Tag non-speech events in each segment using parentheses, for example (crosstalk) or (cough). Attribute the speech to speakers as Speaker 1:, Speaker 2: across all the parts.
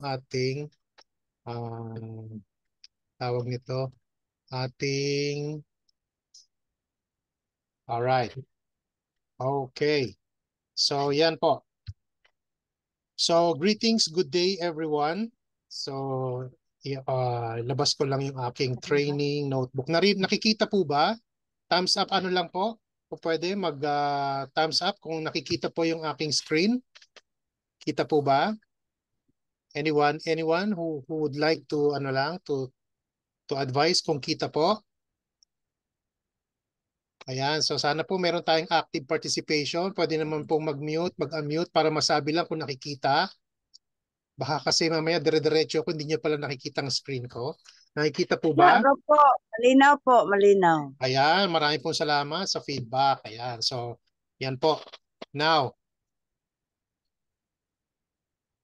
Speaker 1: ating uh, tawag nito ating all right okay so yan po so greetings good day everyone so uh, labas ko lang yung aking training notebook na nakikita po ba thumbs up ano lang po o pwede mag uh, thumbs up kung nakikita po yung aking screen kita po ba Anyone anyone who who would like to ano lang to to advise kung kita po? Ayan, so sana po meron tayong active participation. Pwede naman pong mag-mute, mag-unmute para masabi lang kung nakikita. Baka kasi mamaya dire-diretso ako, hindi niyo pala nakikita ang screen ko. Nakikita po ba? Malinaw
Speaker 2: po. Malinaw
Speaker 1: po. Malinaw. Ayan, marami pong salamat sa feedback. Ayan, so yan po. Now,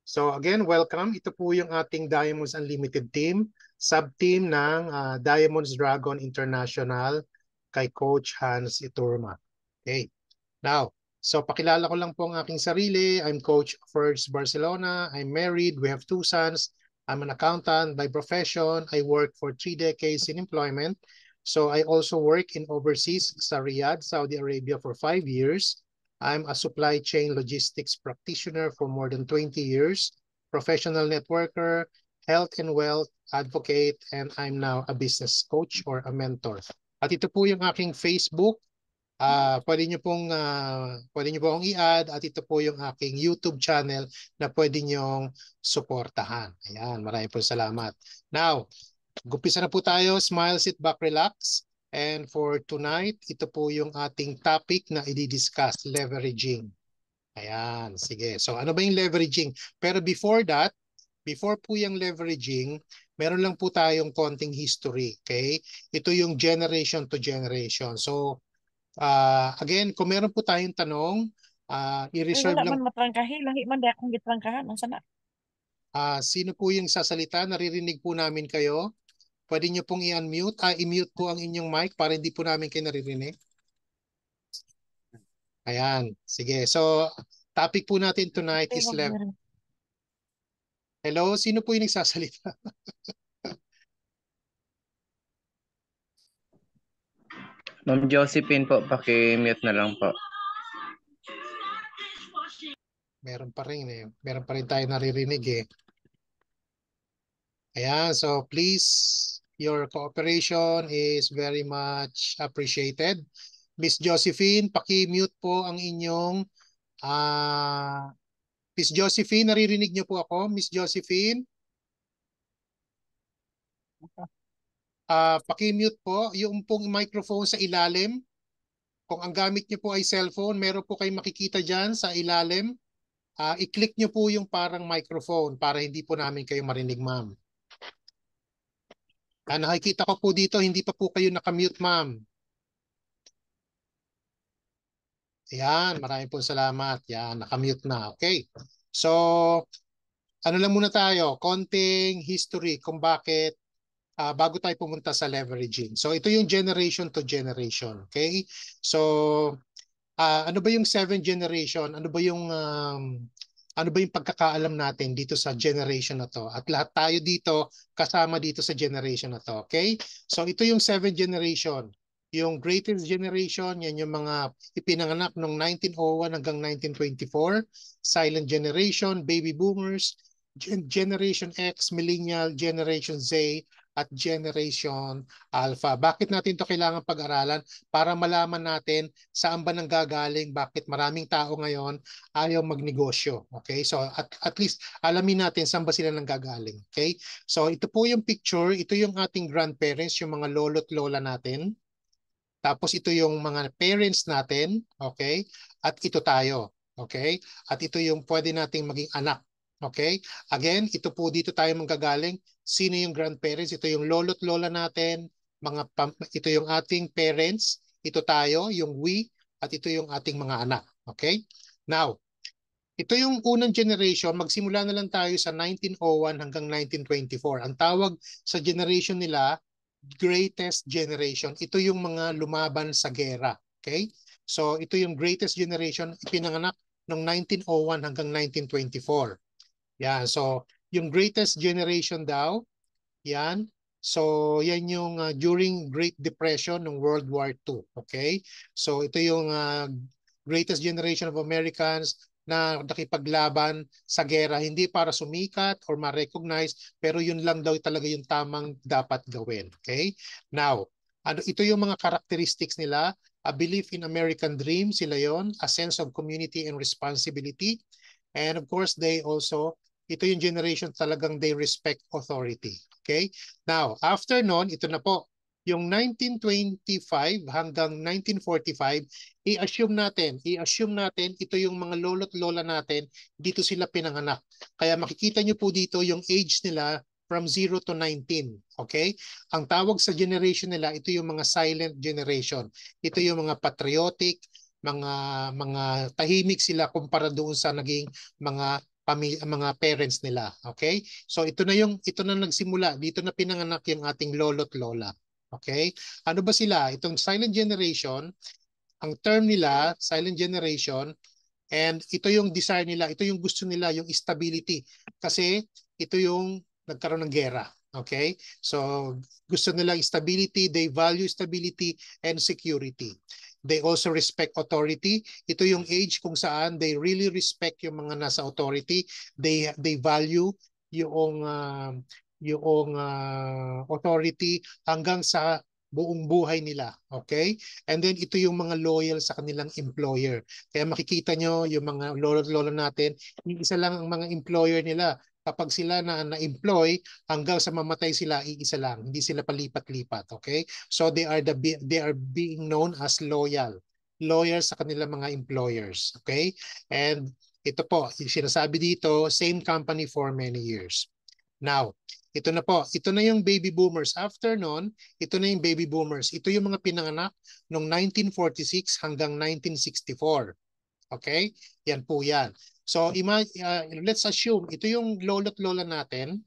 Speaker 1: So again, welcome. Ito po yung ating Diamonds Unlimited team, sub-team ng uh, Diamonds Dragon International kay Coach Hans Iturma. Okay. Now, so pakilala ko lang po ang aking sarili. I'm Coach First Barcelona. I'm married. We have two sons. I'm an accountant by profession. I work for three decades in employment. So I also work in overseas sa Riyadh, Saudi Arabia for five years. I'm a supply chain logistics practitioner for more than 20 years, professional networker, health and wealth advocate, and I'm now a business coach or a mentor. At ito po yung aking Facebook. Uh, pwede nyo pong uh, pwede nyo pong i-add at ito po yung aking YouTube channel na pwede nyong suportahan. Ayan, maraming po salamat. Now, gumpisa na po tayo. Smile, sit back, relax. And for tonight, ito po yung ating topic na i-discuss, leveraging. Ayan, sige. So ano ba yung leveraging? Pero before that, before po yung leveraging, meron lang po tayong konting history, okay? Ito yung generation to generation. So uh, again, kung meron po tayong tanong, uh, i-reserve lang. Wala man
Speaker 3: matrangkahi, lahi man di akong gitrangkahan. Ang sana?
Speaker 1: Uh, ah, sino po yung sasalita? Naririnig po namin kayo. Pwede nyo pong i-unmute. Ah, i-mute po ang inyong mic para hindi po namin kayo naririnig. Ayan. Sige. So, topic po natin tonight is level. Hello? Sino po yung nagsasalita? (laughs)
Speaker 3: Ma'am Josephine po, paki-mute na lang po.
Speaker 1: Meron pa rin eh. Meron pa rin tayo naririnig eh. Ayan, so please Your cooperation is very much appreciated. Miss Josephine, paki-mute po ang inyong uh, Miss Josephine, naririnig niyo po ako? Miss Josephine? Uh, paki-mute po yung pong microphone sa ilalim. Kung ang gamit niyo po ay cellphone, meron po kayong makikita diyan sa ilalim. Uh, i-click niyo po yung parang microphone para hindi po namin kayo marinig, ma'am. Ah, nakikita ko po dito, hindi pa po kayo nakamute, ma'am. Ayan, maraming po salamat. Yan, nakamute na. Okay. So, ano lang muna tayo, konting history kung bakit uh, bago tayo pumunta sa leveraging. So, ito yung generation to generation. Okay? So, uh, ano ba yung seventh generation? Ano ba yung um, ano ba yung pagkakaalam natin dito sa generation na to. At lahat tayo dito kasama dito sa generation na to. Okay? So ito yung seventh generation. Yung greatest generation, yan yung mga ipinanganak noong 1901 hanggang 1924. Silent generation, baby boomers, Gen Generation X, Millennial, Generation Z, at Generation Alpha. Bakit natin ito kailangan pag-aralan? Para malaman natin saan ba nang gagaling, bakit maraming tao ngayon ayaw magnegosyo. Okay? So at, at least alamin natin saan ba sila nang gagaling. Okay? So ito po yung picture, ito yung ating grandparents, yung mga lolo't lola natin. Tapos ito yung mga parents natin, okay? At ito tayo, okay? At ito yung pwede nating maging anak Okay? Again, ito po dito tayo manggagaling. Sino yung grandparents? Ito yung lolo't lola natin. Mga ito yung ating parents. Ito tayo, yung we. At ito yung ating mga anak. Okay? Now, ito yung unang generation, magsimula na lang tayo sa 1901 hanggang 1924. Ang tawag sa generation nila, greatest generation. Ito yung mga lumaban sa gera. Okay? So ito yung greatest generation, ipinanganak noong 1901 hanggang 1924. Yan. So, yung greatest generation daw, yan. So, yan yung uh, during Great Depression ng World War II. Okay? So, ito yung uh, greatest generation of Americans na nakipaglaban sa gera hindi para sumikat or ma-recognize pero yun lang daw talaga yung tamang dapat gawin okay now ano ito yung mga characteristics nila a belief in American dream sila yon a sense of community and responsibility and of course they also ito yung generation talagang they respect authority. Okay? Now, after noon, ito na po, yung 1925 hanggang 1945, i-assume natin, i-assume natin, ito yung mga lolo't lola natin, dito sila pinanganak. Kaya makikita nyo po dito yung age nila from 0 to 19. Okay? Ang tawag sa generation nila, ito yung mga silent generation. Ito yung mga patriotic, mga mga tahimik sila kumpara doon sa naging mga ang mga parents nila. Okay? So ito na yung ito na nagsimula, dito na pinanganak yung ating lolo't lola. Okay? Ano ba sila? Itong silent generation, ang term nila, silent generation, and ito yung desire nila, ito yung gusto nila, yung stability. Kasi ito yung nagkaroon ng gera. Okay? So gusto nila stability, they value stability and security. They also respect authority. Ito yung age kung saan they really respect yung mga nasa authority. They they value yung uh, yung uh, authority hanggang sa buong buhay nila. Okay? And then ito yung mga loyal sa kanilang employer. Kaya makikita nyo yung mga lolo-lolo natin, yung isa lang ang mga employer nila, kapag sila na na-employ hanggang sa mamatay sila iisa lang hindi sila palipat-lipat okay so they are the they are being known as loyal lawyers sa kanilang mga employers okay and ito po sinasabi dito same company for many years now ito na po ito na yung baby boomers after noon ito na yung baby boomers ito yung mga pinanganak noong 1946 hanggang 1964 Okay? Yan po yan. So imagine, uh, let's assume, ito yung lolo't lola natin.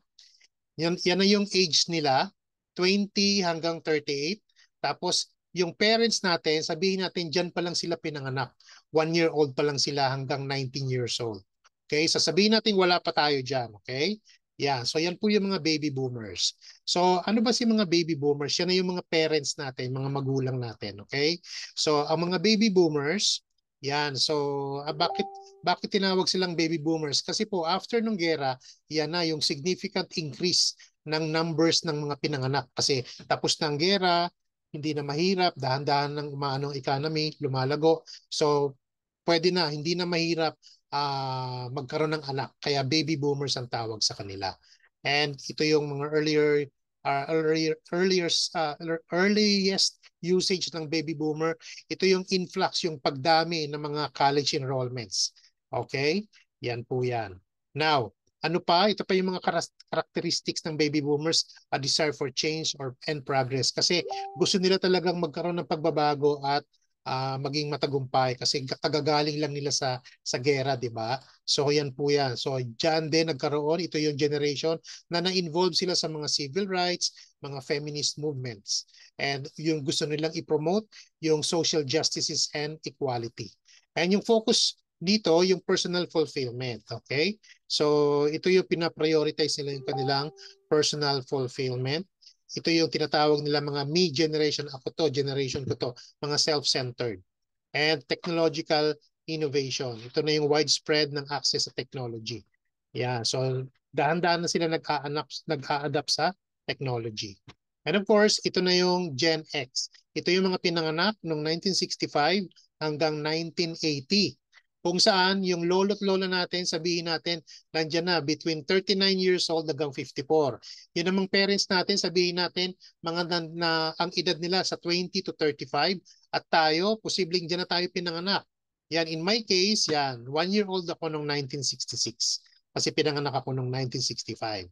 Speaker 1: Yan, yan na yung age nila, 20 hanggang 38. Tapos yung parents natin, sabihin natin dyan pa lang sila pinanganak. One year old pa lang sila hanggang 19 years old. Okay, sasabihin natin wala pa tayo dyan. Okay, yan. So yan po yung mga baby boomers. So ano ba si mga baby boomers? Yan na yung mga parents natin, mga magulang natin. Okay, so ang mga baby boomers, yan. So, ah, bakit bakit tinawag silang baby boomers? Kasi po after nung gera, yan na yung significant increase ng numbers ng mga pinanganak kasi tapos na gera, hindi na mahirap, dahan-dahan ng umaanong economy, lumalago. So, pwede na hindi na mahirap uh, magkaroon ng anak. Kaya baby boomers ang tawag sa kanila. And ito yung mga earlier uh, earlier, ah, earlier, uh, earliest usage ng baby boomer, ito yung influx, yung pagdami ng mga college enrollments. Okay? Yan po yan. Now, ano pa? Ito pa yung mga characteristics ng baby boomers, a desire for change or and progress. Kasi gusto nila talagang magkaroon ng pagbabago at uh, maging matagumpay kasi kagagaling lang nila sa sa gera, 'di ba? So yan po 'yan. So diyan din nagkaroon ito yung generation na na-involve sila sa mga civil rights, mga feminist movements. And yung gusto nilang i-promote yung social justice and equality. And yung focus dito yung personal fulfillment, okay? So ito yung pina-prioritize nila yung kanilang personal fulfillment ito yung tinatawag nila mga me generation, ako to, generation ko to, mga self-centered. And technological innovation. Ito na yung widespread ng access sa technology. Yeah, so dahan-dahan na sila nag-a-adapt nag, sa technology. And of course, ito na yung Gen X. Ito yung mga pinanganak noong 1965 hanggang 1980 kung saan yung lolo't lola natin, sabihin natin, nandyan na between 39 years old hanggang 54. Yun namang parents natin, sabihin natin, mga na, na, ang edad nila sa 20 to 35 at tayo, posibleng dyan na tayo pinanganak. Yan, in my case, yan, one year old ako noong 1966 kasi pinanganak ako noong 1965.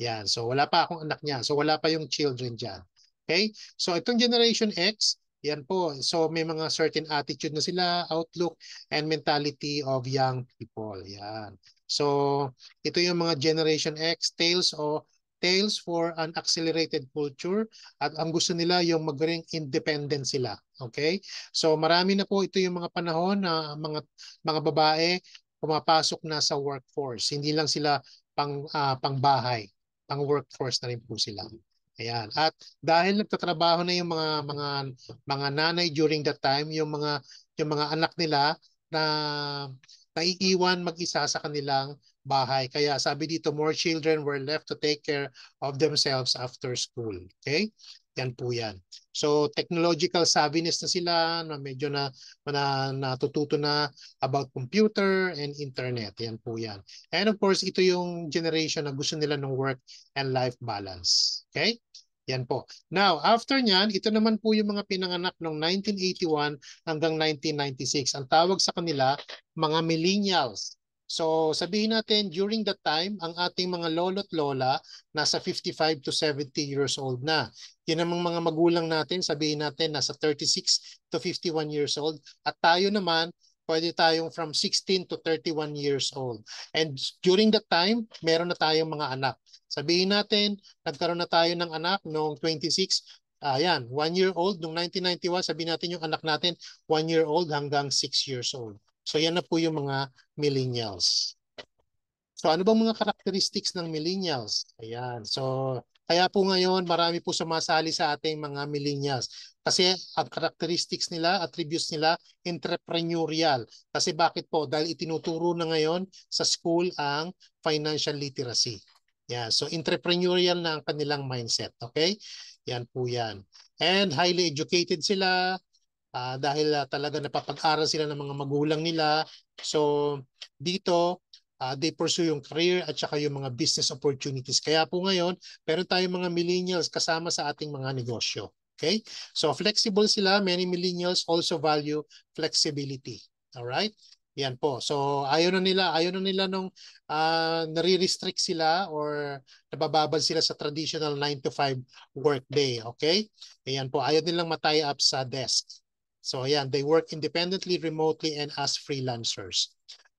Speaker 1: Yan, so wala pa akong anak niya, so wala pa yung children dyan. Okay? So itong Generation X, yan po. So may mga certain attitude na sila, outlook, and mentality of young people. Yan. So ito yung mga Generation X tales o tales for an accelerated culture at ang gusto nila yung maging independent sila. Okay? So marami na po ito yung mga panahon na mga mga babae pumapasok na sa workforce. Hindi lang sila pang uh, ah, pangbahay, pang workforce na rin po sila. Ayan. At dahil nagtatrabaho na yung mga mga mga nanay during that time, yung mga yung mga anak nila na naiiwan mag-isa sa kanilang bahay. Kaya sabi dito, more children were left to take care of themselves after school. Okay? Yan po yan. So technological savviness na sila, na medyo na, na natututo na about computer and internet. Yan po yan. And of course, ito yung generation na gusto nila ng work and life balance. Okay? Yan po. Now, after nyan, ito naman po yung mga pinanganak noong 1981 hanggang 1996. Ang tawag sa kanila, mga millennials. So sabihin natin during that time, ang ating mga lolo't lola nasa 55 to 70 years old na. Yan ang mga magulang natin, sabihin natin nasa 36 to 51 years old. At tayo naman, pwede tayong from 16 to 31 years old. And during that time, meron na tayong mga anak. Sabihin natin, nagkaroon na tayo ng anak noong 26, Ayan, uh, one year old, noong 1991, sabihin natin yung anak natin, 1 year old hanggang 6 years old. So yan na po yung mga millennials. So ano bang mga characteristics ng millennials? Ayan. So kaya po ngayon marami po sumasali sa ating mga millennials. Kasi ang characteristics nila, attributes nila, entrepreneurial. Kasi bakit po? Dahil itinuturo na ngayon sa school ang financial literacy. Yeah, so entrepreneurial na ang kanilang mindset, okay? Yan po yan. And highly educated sila, uh, dahil uh, talaga napapag-aral sila ng mga magulang nila. So dito, uh, they pursue yung career at saka yung mga business opportunities. Kaya po ngayon, meron tayong mga millennials kasama sa ating mga negosyo. Okay? So flexible sila. Many millennials also value flexibility. All right? Yan po. So ayaw na nila, ayaw na nila nung uh, nare-restrict sila or nabababad sila sa traditional 9 to 5 workday. Okay? Ayan po. Ayaw nilang matie up sa desk. So ayan, they work independently, remotely, and as freelancers.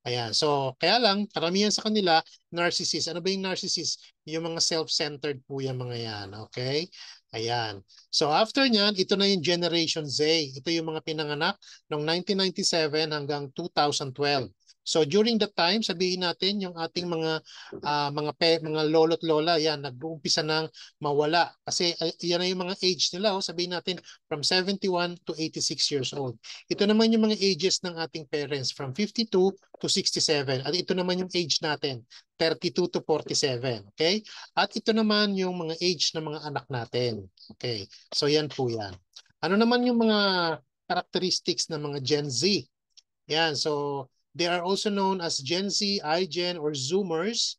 Speaker 1: Ayan, so kaya lang, karamihan sa kanila, narcissist. Ano ba yung narcissist? Yung mga self-centered po yung mga yan, okay? Ayan. So after nyan, ito na yung Generation Z. Ito yung mga pinanganak noong 1997 hanggang 2012. So during the time, sabihin natin yung ating mga uh, mga pe, mga lolo't lola, yan nag-uumpisa nang mawala kasi uh, yan na yung mga age nila, oh, sabihin natin from 71 to 86 years old. Ito naman yung mga ages ng ating parents from 52 to 67. At ito naman yung age natin, 32 to 47. Okay? At ito naman yung mga age ng mga anak natin. Okay. So yan po yan. Ano naman yung mga characteristics ng mga Gen Z? Yan. So They are also known as Gen Z, iGen, or Zoomers.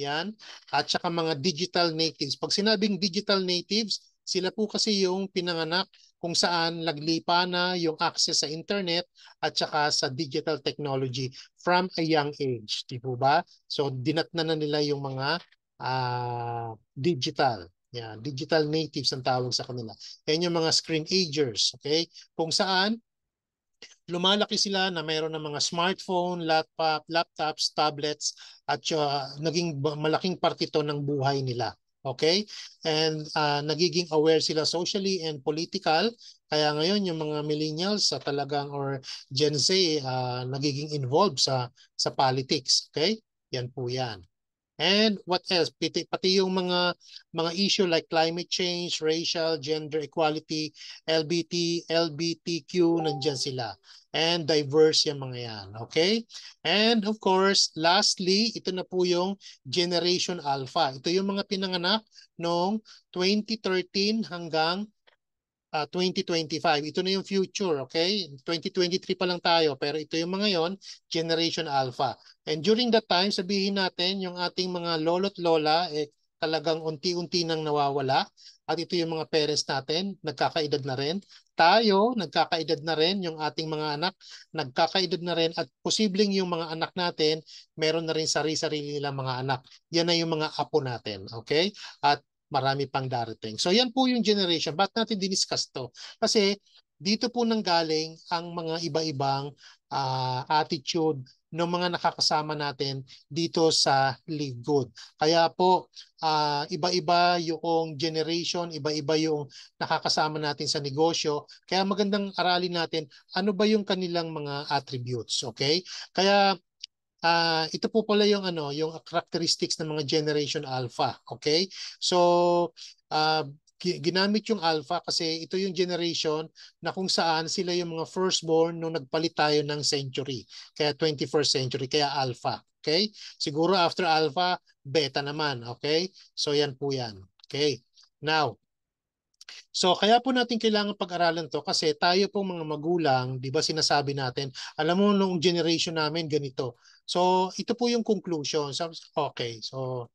Speaker 1: Yan. At saka mga digital natives. Pag sinabing digital natives, sila po kasi yung pinanganak kung saan naglipa na yung access sa internet at saka sa digital technology from a young age. Di po ba? So dinatna na nila yung mga uh, digital. Yan, digital natives ang tawag sa kanila. Yan yung mga screen agers, okay? Kung saan lumalaki sila na mayroon ng mga smartphone, laptop, laptops, tablets at uh, naging malaking parte to ng buhay nila. Okay? And uh, nagiging aware sila socially and political. Kaya ngayon yung mga millennials sa uh, talagang or Gen Z uh, nagiging involved sa sa politics. Okay? Yan po yan. And what else? Pati, pati yung mga mga issue like climate change, racial, gender equality, LBT, LBTQ, nandiyan sila. And diverse yung mga yan. Okay? And of course, lastly, ito na po yung Generation Alpha. Ito yung mga pinanganak noong 2013 hanggang uh, ah, 2025. Ito na yung future, okay? 2023 pa lang tayo, pero ito yung mga yon, Generation Alpha. And during that time, sabihin natin yung ating mga lolo't lola, eh, talagang unti-unti nang nawawala. At ito yung mga parents natin, nagkakaedad na rin. Tayo, nagkakaedad na rin, yung ating mga anak, nagkakaedad na rin. At posibleng yung mga anak natin, meron na rin sarili-sarili nilang mga anak. Yan na yung mga apo natin. Okay? At marami pang darating. So yan po yung generation. Ba't natin diniscuss to? Kasi dito po nanggaling ang mga iba-ibang uh, attitude ng mga nakakasama natin dito sa League Good. Kaya po, uh, iba-iba yung generation, iba-iba yung nakakasama natin sa negosyo. Kaya magandang aralin natin ano ba yung kanilang mga attributes. Okay? Kaya uh, ito po pala yung ano, yung characteristics ng mga generation alpha, okay? So uh, ginamit yung alpha kasi ito yung generation na kung saan sila yung mga firstborn nung nagpalit tayo ng century. Kaya 21st century, kaya alpha. Okay? Siguro after alpha, beta naman. Okay? So yan po yan. Okay? Now, So kaya po natin kailangan pag-aralan to kasi tayo pong mga magulang, 'di ba sinasabi natin, alam mo nung generation namin ganito. So, ito po yung conclusion. okay, so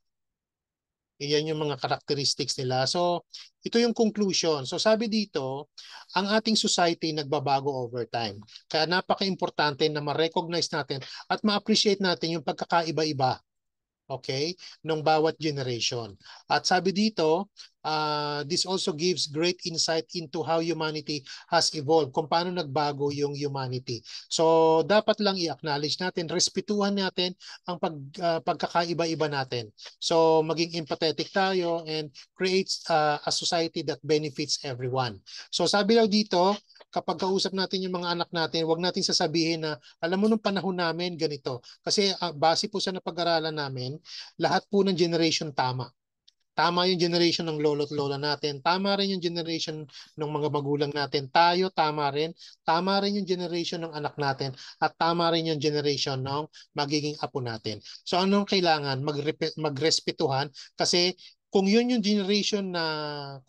Speaker 1: Iyan yung mga characteristics nila. So, ito yung conclusion. So, sabi dito, ang ating society nagbabago over time. Kaya napaka-importante na ma-recognize natin at ma-appreciate natin yung pagkakaiba-iba okay, nung bawat generation. At sabi dito, uh, this also gives great insight into how humanity has evolved, kung paano nagbago yung humanity. So, dapat lang i-acknowledge natin, respetuhan natin ang pag, uh, pagkakaiba-iba natin. So, maging empathetic tayo and creates uh, a society that benefits everyone. So, sabi daw dito, kapag kausap natin yung mga anak natin, huwag natin sasabihin na alam mo nung panahon namin ganito. Kasi uh, base po sa napag-aralan namin, lahat po ng generation tama. Tama yung generation ng lolo at lola natin. Tama rin yung generation ng mga magulang natin. Tayo, tama rin. Tama rin yung generation ng anak natin. At tama rin yung generation ng magiging apo natin. So anong kailangan? Mag-respetuhan kasi kung yun yung generation na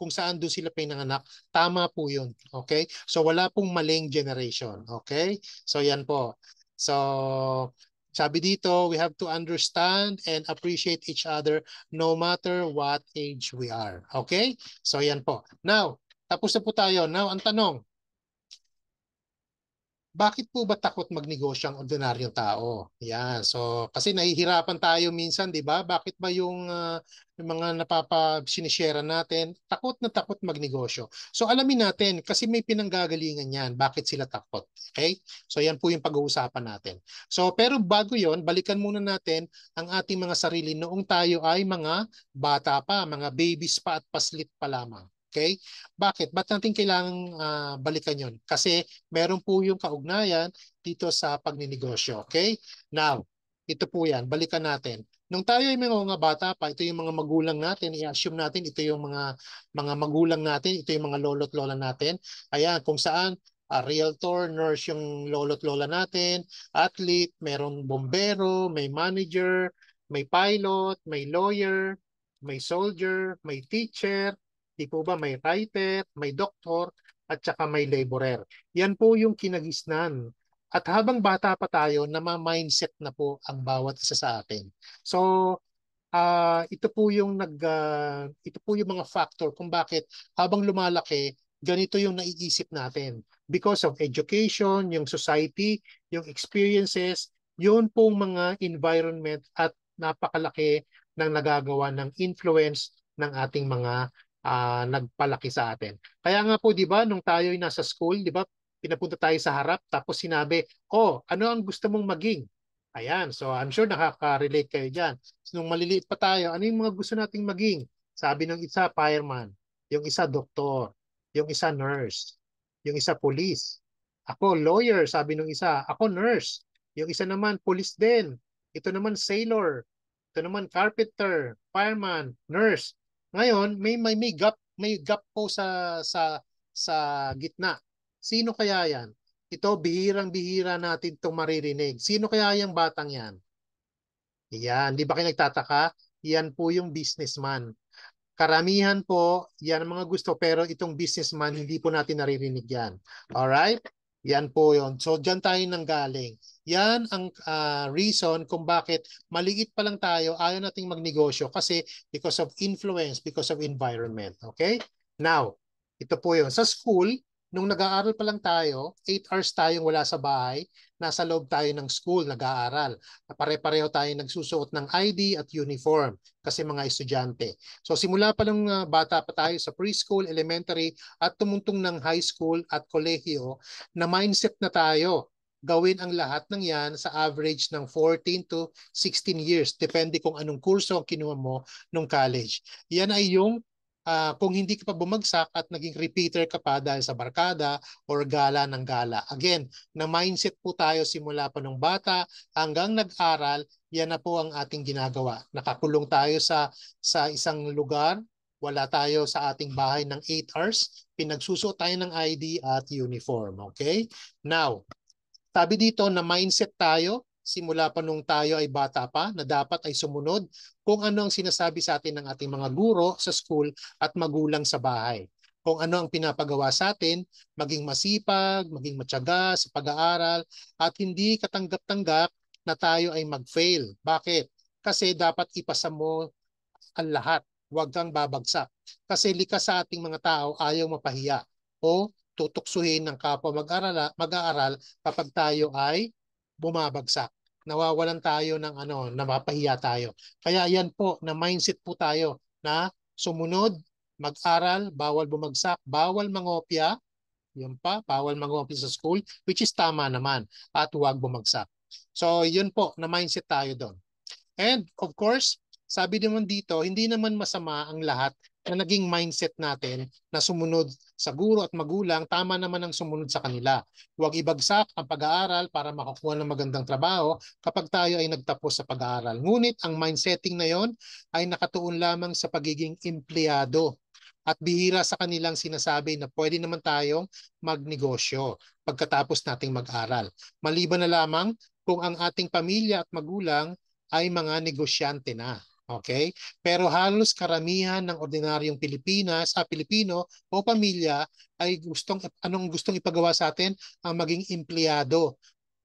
Speaker 1: kung saan doon sila pinanganak, tama po yun. Okay? So wala pong maling generation. Okay? So yan po. So sabi dito, we have to understand and appreciate each other no matter what age we are. Okay? So yan po. Now, tapos na po tayo. Now, ang tanong, bakit po ba takot magnegosyo ang ordinaryong tao? Yan. So, kasi nahihirapan tayo minsan, 'di ba? Bakit ba yung, uh, yung mga napapa sinishare natin, takot na takot magnegosyo. So, alamin natin kasi may pinanggagalingan 'yan. Bakit sila takot? Okay? So, yan po yung pag-uusapan natin. So, pero bago 'yon, balikan muna natin ang ating mga sarili noong tayo ay mga bata pa, mga babies pa at paslit pa lamang. Okay? Bakit? Ba't natin kailangang uh, balikan yon? Kasi meron po yung kaugnayan dito sa pagninegosyo. Okay? Now, ito po yan. Balikan natin. Nung tayo ay mga bata pa, ito yung mga magulang natin. I-assume natin ito yung mga mga magulang natin. Ito yung mga lolo't lola natin. Ayan, kung saan uh, realtor, nurse yung lolo't lola natin, athlete, merong bombero, may manager, may pilot, may lawyer, may soldier, may teacher, Di po ba may writer, may doktor, at saka may laborer. Yan po yung kinagisnan. At habang bata pa tayo, nama-mindset na po ang bawat isa sa atin. So, uh, ito po yung nag uh, ito po yung mga factor kung bakit habang lumalaki, ganito yung naiisip natin. Because of education, yung society, yung experiences, yun pong mga environment at napakalaki ng nagagawa ng influence ng ating mga uh, nagpalaki sa atin. Kaya nga po 'di ba nung tayo'y nasa school, 'di ba, pinapunta tayo sa harap tapos sinabi, "Oh, ano ang gusto mong maging?" Ayan, so I'm sure nakaka-relate kayo diyan. So, nung maliliit pa tayo, ano yung mga gusto nating maging? Sabi ng isa, fireman. Yung isa, doktor. Yung isa, nurse. Yung isa, police. Ako, lawyer, sabi ng isa. Ako, nurse. Yung isa naman, police din. Ito naman, sailor. Ito naman, carpenter, fireman, nurse. Ngayon, may may may gap, may gap po sa sa sa gitna. Sino kaya 'yan? Ito bihirang-bihira natin 'tong maririnig. Sino kaya 'yang batang 'yan? Yan, di ba kayo nagtataka? Yan po yung businessman. Karamihan po, yan ang mga gusto pero itong businessman hindi po natin naririnig yan. All right? Yan po yon. So diyan tayo nang galing. Yan ang uh, reason kung bakit maliit pa lang tayo, ayaw nating magnegosyo kasi because of influence, because of environment. Okay? Now, ito po yun. Sa school, nung nag-aaral pa lang tayo, 8 hours tayong wala sa bahay, nasa loob tayo ng school, nag-aaral. Pare-pareho tayong nagsusuot ng ID at uniform kasi mga estudyante. So simula pa nung ah, bata pa tayo sa preschool, elementary, at tumuntong ng high school at kolehiyo, na mindset na tayo gawin ang lahat ng yan sa average ng 14 to 16 years. Depende kung anong kurso ang kinuha mo nung college. Yan ay yung uh, kung hindi ka pa bumagsak at naging repeater ka pa dahil sa barkada or gala ng gala. Again, na mindset po tayo simula pa nung bata hanggang nag-aral, yan na po ang ating ginagawa. Nakakulong tayo sa sa isang lugar, wala tayo sa ating bahay ng 8 hours, pinagsusuot tayo ng ID at uniform, okay? Now, sabi dito na mindset tayo simula pa nung tayo ay bata pa na dapat ay sumunod kung ano ang sinasabi sa atin ng ating mga guro sa school at magulang sa bahay. Kung ano ang pinapagawa sa atin, maging masipag, maging matyaga sa pag-aaral at hindi katanggap-tanggap na tayo ay mag-fail. Bakit? Kasi dapat ipasa mo ang lahat. Huwag kang babagsak. Kasi likas sa ating mga tao ayaw mapahiya o tutuksuhin ng kapwa mag-aral, mag-aaral kapag tayo ay bumabagsak. Nawawalan tayo ng ano, napapahiya tayo. Kaya yan po, na mindset po tayo na sumunod, mag-aral, bawal bumagsak, bawal mangopya, yun pa, bawal mangopya sa school, which is tama naman, at huwag bumagsak. So yun po, na mindset tayo doon. And of course, sabi naman dito, hindi naman masama ang lahat na naging mindset natin na sumunod sa guro at magulang, tama naman ang sumunod sa kanila. Huwag ibagsak ang pag-aaral para makakuha ng magandang trabaho kapag tayo ay nagtapos sa pag-aaral. Ngunit ang mindsetting na yon ay nakatuon lamang sa pagiging empleyado at bihira sa kanilang sinasabi na pwede naman tayong magnegosyo pagkatapos nating mag-aral. Maliban na lamang kung ang ating pamilya at magulang ay mga negosyante na. Okay? Pero halos karamihan ng ordinaryong Pilipinas, sa ah, Pilipino o pamilya ay gustong anong gustong ipagawa sa atin ang maging empleyado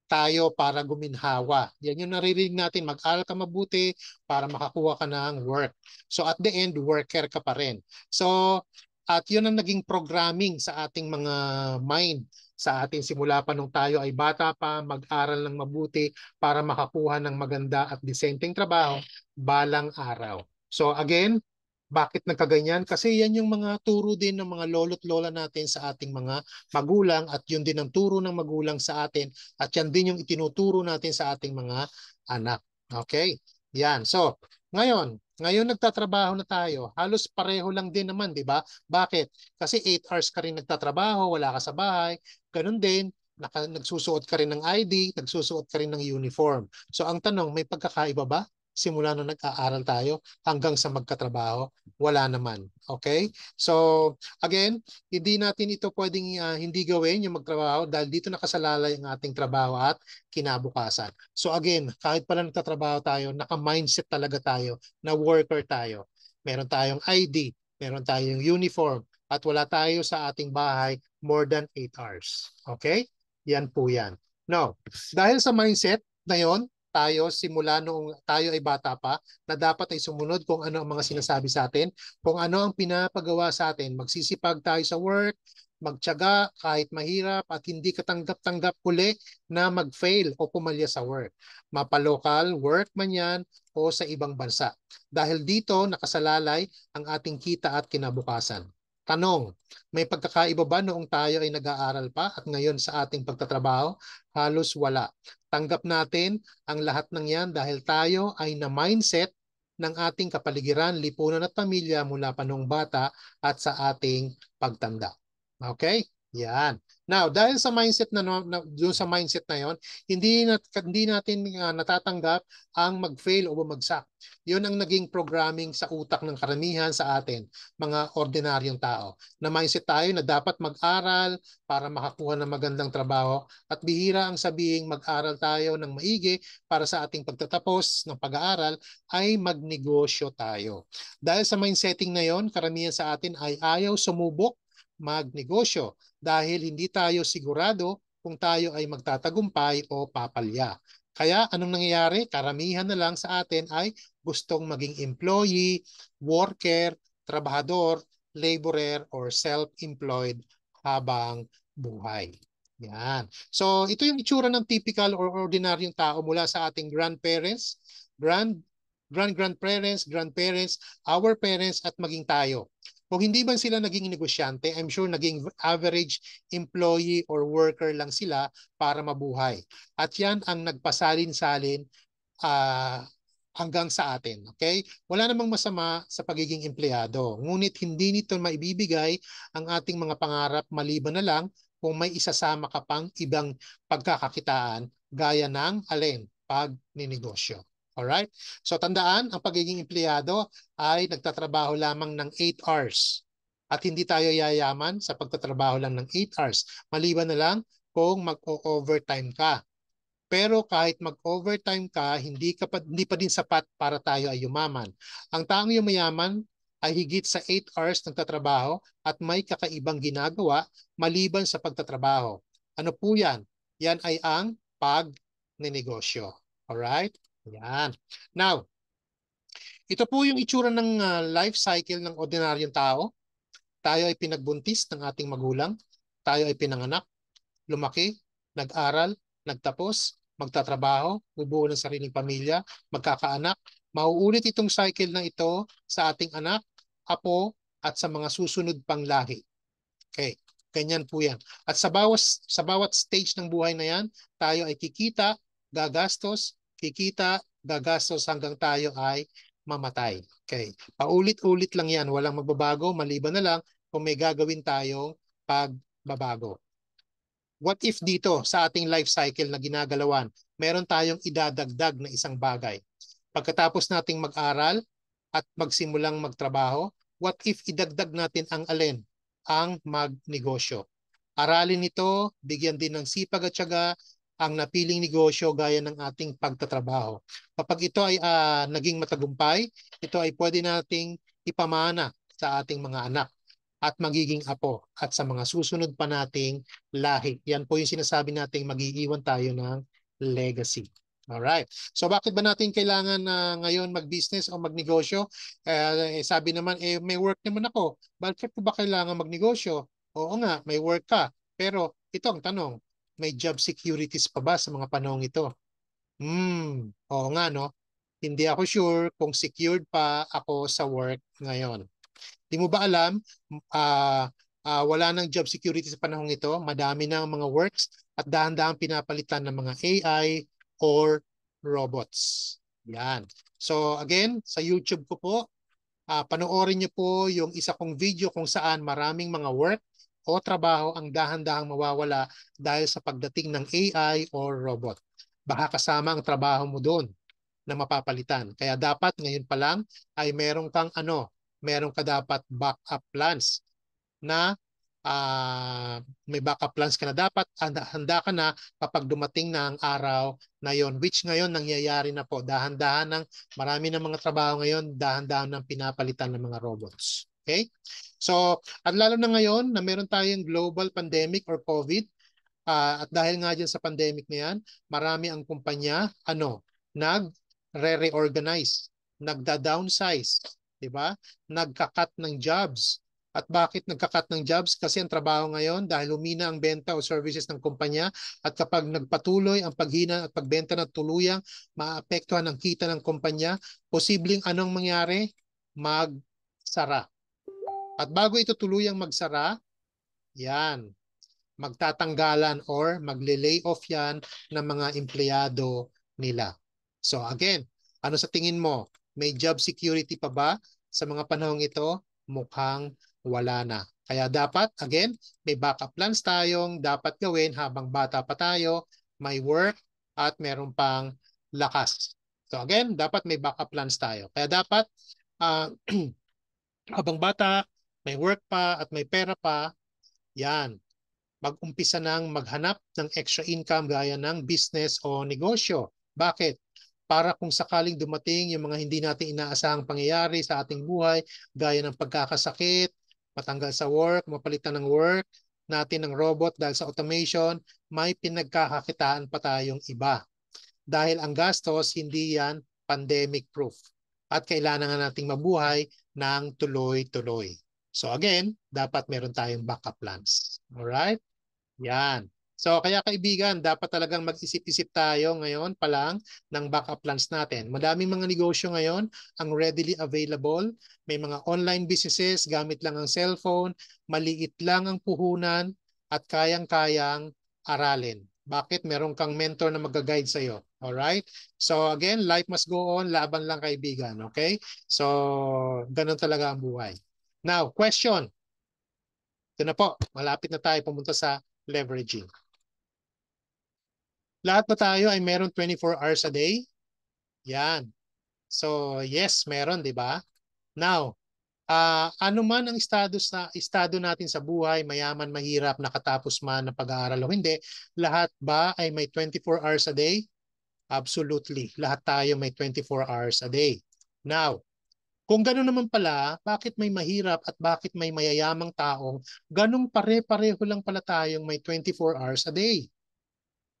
Speaker 1: tayo para guminhawa. Yan yung naririnig natin, mag-aral ka mabuti para makakuha ka ng work. So at the end, worker ka pa rin. So at yun ang naging programming sa ating mga mind sa atin simula pa nung tayo ay bata pa, mag-aral ng mabuti para makakuha ng maganda at disenteng trabaho balang araw. So again, bakit nagkaganyan? Kasi yan yung mga turo din ng mga lolo't lola natin sa ating mga magulang at yun din ang turo ng magulang sa atin at yan din yung itinuturo natin sa ating mga anak. Okay? Yan. So, ngayon, ngayon nagtatrabaho na tayo. Halos pareho lang din naman, di ba? Bakit? Kasi 8 hours ka rin nagtatrabaho, wala ka sa bahay, Ganun din, naka, nagsusuot ka rin ng ID, nagsusuot ka rin ng uniform. So ang tanong, may pagkakaiba ba? Simula nung nag-aaral tayo hanggang sa magkatrabaho, wala naman. Okay? So again, hindi natin ito pwedeng uh, hindi gawin yung magtrabaho dahil dito nakasalalay ang ating trabaho at kinabukasan. So again, kahit pala nagtatrabaho tayo, naka-mindset talaga tayo na worker tayo. Meron tayong ID, meron tayong uniform, at wala tayo sa ating bahay more than 8 hours. Okay? Yan po yan. Now, dahil sa mindset na yon, tayo simula noong tayo ay bata pa na dapat ay sumunod kung ano ang mga sinasabi sa atin, kung ano ang pinapagawa sa atin. Magsisipag tayo sa work, magtiyaga kahit mahirap at hindi katanggap-tanggap uli na mag-fail o pumalya sa work. Mapalokal, work man yan o sa ibang bansa. Dahil dito nakasalalay ang ating kita at kinabukasan. Tanong, may pagkakaiba ba noong tayo ay nag-aaral pa at ngayon sa ating pagtatrabaho? Halos wala. Tanggap natin ang lahat ng yan dahil tayo ay na-mindset ng ating kapaligiran, lipunan at pamilya mula pa noong bata at sa ating pagtanda. Okay? Yan. Now, dahil sa mindset na, na doon sa mindset na 'yon, hindi nat, hindi natin uh, natatanggap ang mag-fail o bumagsak. 'Yon ang naging programming sa utak ng karamihan sa atin, mga ordinaryong tao. Na mindset tayo na dapat mag-aral para makakuha ng magandang trabaho at bihira ang sabihing mag-aral tayo ng maigi para sa ating pagtatapos ng pag-aaral ay magnegosyo tayo. Dahil sa mindsetting na 'yon, karamihan sa atin ay ayaw sumubok magnegosyo dahil hindi tayo sigurado kung tayo ay magtatagumpay o papalya. Kaya anong nangyayari? Karamihan na lang sa atin ay gustong maging employee, worker, trabahador, laborer, or self-employed habang buhay. Yan. So ito yung itsura ng typical or ordinaryong tao mula sa ating grandparents, grand grand grandparents, grandparents, our parents at maging tayo. Kung hindi man sila naging negosyante, I'm sure naging average employee or worker lang sila para mabuhay. At yan ang nagpasalin-salin uh, hanggang sa atin. Okay? Wala namang masama sa pagiging empleyado. Ngunit hindi nito maibibigay ang ating mga pangarap maliban na lang kung may isasama ka pang ibang pagkakakitaan gaya ng alin, pag pagninegosyo. Alright? So tandaan, ang pagiging empleyado ay nagtatrabaho lamang ng 8 hours. At hindi tayo yayaman sa pagtatrabaho lang ng 8 hours. Maliban na lang kung mag-overtime ka. Pero kahit mag-overtime ka, hindi, ka pa, hindi pa din sapat para tayo ay yumaman. Ang taong yumayaman ay higit sa 8 hours nagtatrabaho at may kakaibang ginagawa maliban sa pagtatrabaho. Ano po yan? Yan ay ang pag-negosyo. Alright? Yan. Now, ito po yung itsura ng uh, life cycle ng ordinaryong tao. Tayo ay pinagbuntis ng ating magulang. Tayo ay pinanganak, lumaki, nag-aral, nagtapos, magtatrabaho, bubuo ng sariling pamilya, magkakaanak. Mauulit itong cycle na ito sa ating anak, apo, at sa mga susunod pang lahi. Okay, ganyan po yan. At sa bawat, sa bawat stage ng buhay na yan, tayo ay kikita, gagastos, kikita, gagastos hanggang tayo ay mamatay. Okay. Paulit-ulit lang yan. Walang magbabago. Maliban na lang kung may gagawin tayong pagbabago. What if dito sa ating life cycle na ginagalawan, meron tayong idadagdag na isang bagay? Pagkatapos nating mag-aral at magsimulang magtrabaho, what if idagdag natin ang alin? Ang magnegosyo. Aralin ito, bigyan din ng sipag at syaga ang napiling negosyo gaya ng ating pagtatrabaho. Kapag ito ay uh, naging matagumpay, ito ay pwede nating ipamana sa ating mga anak at magiging apo at sa mga susunod pa nating lahi. Yan po yung sinasabi nating magiiwan tayo ng legacy. Alright. So bakit ba natin kailangan na uh, ngayon mag-business o magnegosyo? Eh, sabi naman, eh, may work naman ako. Bakit ko ba kailangan magnegosyo? Oo nga, may work ka. Pero ito ang tanong, may job securities pa ba sa mga panahong ito? Hmm, oo nga no. Hindi ako sure kung secured pa ako sa work ngayon. Di mo ba alam, uh, uh, wala ng job security sa panahong ito, madami na ang mga works at dahan dahan pinapalitan ng mga AI or robots. Yan. So again, sa YouTube ko po, uh, panoorin niyo po yung isa kong video kung saan maraming mga work o trabaho ang dahan-dahang mawawala dahil sa pagdating ng AI or robot. Baka kasama ang trabaho mo doon na mapapalitan. Kaya dapat ngayon pa lang ay meron kang ano, meron ka dapat backup plans na uh, may backup plans ka na dapat handa, handa ka na kapag dumating na ang araw na yon which ngayon nangyayari na po dahan-dahan ng marami ng mga trabaho ngayon dahan-dahan ng pinapalitan ng mga robots. Okay? So, at lalo na ngayon na meron tayong global pandemic or COVID, uh, at dahil nga dyan sa pandemic na yan, marami ang kumpanya, ano, nag reorganize nagda-downsize, di ba? Nagka-cut ng jobs. At bakit nagka-cut ng jobs? Kasi ang trabaho ngayon dahil humina ang benta o services ng kumpanya at kapag nagpatuloy ang paghina at pagbenta ng tuluyang, maapektuhan ang kita ng kumpanya, posibleng anong mangyari? Magsara. At bago ito tuluyang magsara, yan, magtatanggalan or magle-lay off yan ng mga empleyado nila. So again, ano sa tingin mo? May job security pa ba sa mga panahong ito? Mukhang wala na. Kaya dapat, again, may backup plans tayong dapat gawin habang bata pa tayo, may work at meron pang lakas. So again, dapat may backup plans tayo. Kaya dapat, uh, (clears throat) habang bata, may work pa at may pera pa, yan. Mag-umpisa ng maghanap ng extra income gaya ng business o negosyo. Bakit? Para kung sakaling dumating yung mga hindi natin inaasahang pangyayari sa ating buhay, gaya ng pagkakasakit, matanggal sa work, mapalitan ng work, natin ng robot dahil sa automation, may pinagkakakitaan pa tayong iba. Dahil ang gastos, hindi yan pandemic proof. At kailangan nating mabuhay ng tuloy-tuloy. So again, dapat meron tayong backup plans. Alright? Yan. So kaya kaibigan, dapat talagang mag-isip-isip tayo ngayon pa lang ng backup plans natin. Madaming mga negosyo ngayon ang readily available. May mga online businesses, gamit lang ang cellphone, maliit lang ang puhunan at kayang-kayang aralin. Bakit? Meron kang mentor na mag-guide sa'yo. Alright? So again, life must go on. Laban lang kaibigan. Okay? So ganun talaga ang buhay. Now, question. Ito na po. Malapit na tayo pumunta sa leveraging. Lahat ba tayo ay meron 24 hours a day? Yan. So, yes, meron, di ba? Now, uh, ano man ang status na estado natin sa buhay, mayaman, mahirap, nakatapos man ng pag-aaral o hindi, lahat ba ay may 24 hours a day? Absolutely. Lahat tayo may 24 hours a day. Now, kung gano'n naman pala, bakit may mahirap at bakit may mayayamang tao, ganong pare-pareho lang pala tayong may 24 hours a day?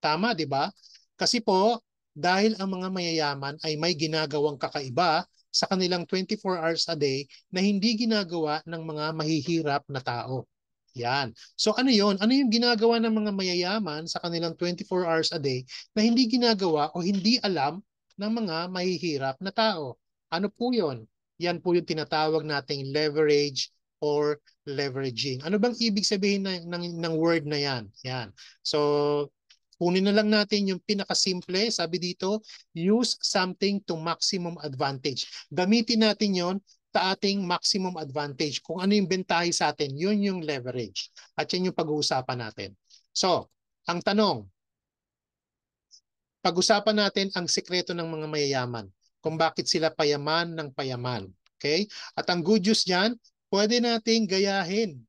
Speaker 1: Tama, di ba? Kasi po, dahil ang mga mayayaman ay may ginagawang kakaiba sa kanilang 24 hours a day na hindi ginagawa ng mga mahihirap na tao. Yan. So ano yon? Ano yung ginagawa ng mga mayayaman sa kanilang 24 hours a day na hindi ginagawa o hindi alam ng mga mahihirap na tao? Ano po yon? yan po yung tinatawag nating leverage or leveraging. Ano bang ibig sabihin na, ng, ng word na yan? Yan. So, kunin na lang natin yung pinakasimple. Sabi dito, use something to maximum advantage. Gamitin natin yon sa ating maximum advantage. Kung ano yung bentahe sa atin, yun yung leverage. At yan yung pag-uusapan natin. So, ang tanong, pag-usapan natin ang sikreto ng mga mayayaman kung bakit sila payaman ng payaman. Okay? At ang good news diyan, pwede nating gayahin.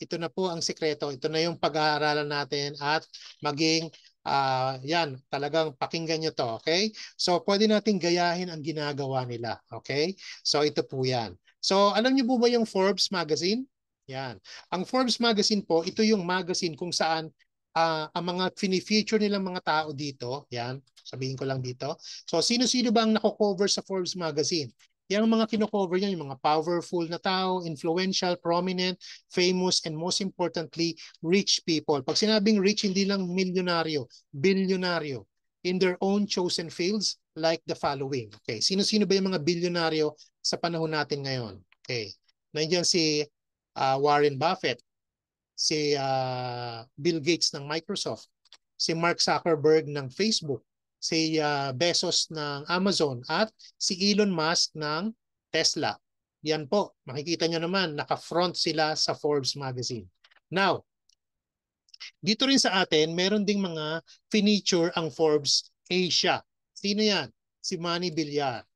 Speaker 1: Ito na po ang sikreto. Ito na yung pag-aaralan natin at maging uh, yan, talagang pakinggan nyo to, okay? So pwede nating gayahin ang ginagawa nila, okay? So ito po yan. So alam nyo po ba yung Forbes magazine? Yan. Ang Forbes magazine po, ito yung magazine kung saan uh, ang mga fini-feature nilang mga tao dito, yan, sabihin ko lang dito. So sino-sino ba ang nako-cover sa Forbes magazine? Yan ang mga kino-cover niya, yung mga powerful na tao, influential, prominent, famous, and most importantly, rich people. Pag sinabing rich, hindi lang milyonaryo, bilyonaryo in their own chosen fields like the following. Okay, sino-sino ba yung mga bilyonaryo sa panahon natin ngayon? Okay. Nandiyan si uh, Warren Buffett, si uh, Bill Gates ng Microsoft, si Mark Zuckerberg ng Facebook, si uh, Bezos ng Amazon at si Elon Musk ng Tesla. Yan po, makikita nyo naman, naka-front sila sa Forbes magazine. Now, dito rin sa atin, meron ding mga finiture ang Forbes Asia. Sino yan? Si Manny Villar,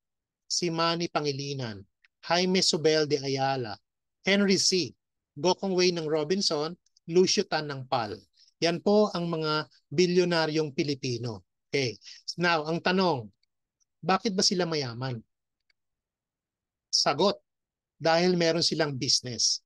Speaker 1: si Manny Pangilinan, Jaime Sobel de Ayala, Henry C., Gokongwei ng Robinson, Lucio Tan ng PAL. Yan po ang mga bilyonaryong Pilipino. Okay. Now, ang tanong, bakit ba sila mayaman? Sagot, dahil meron silang business.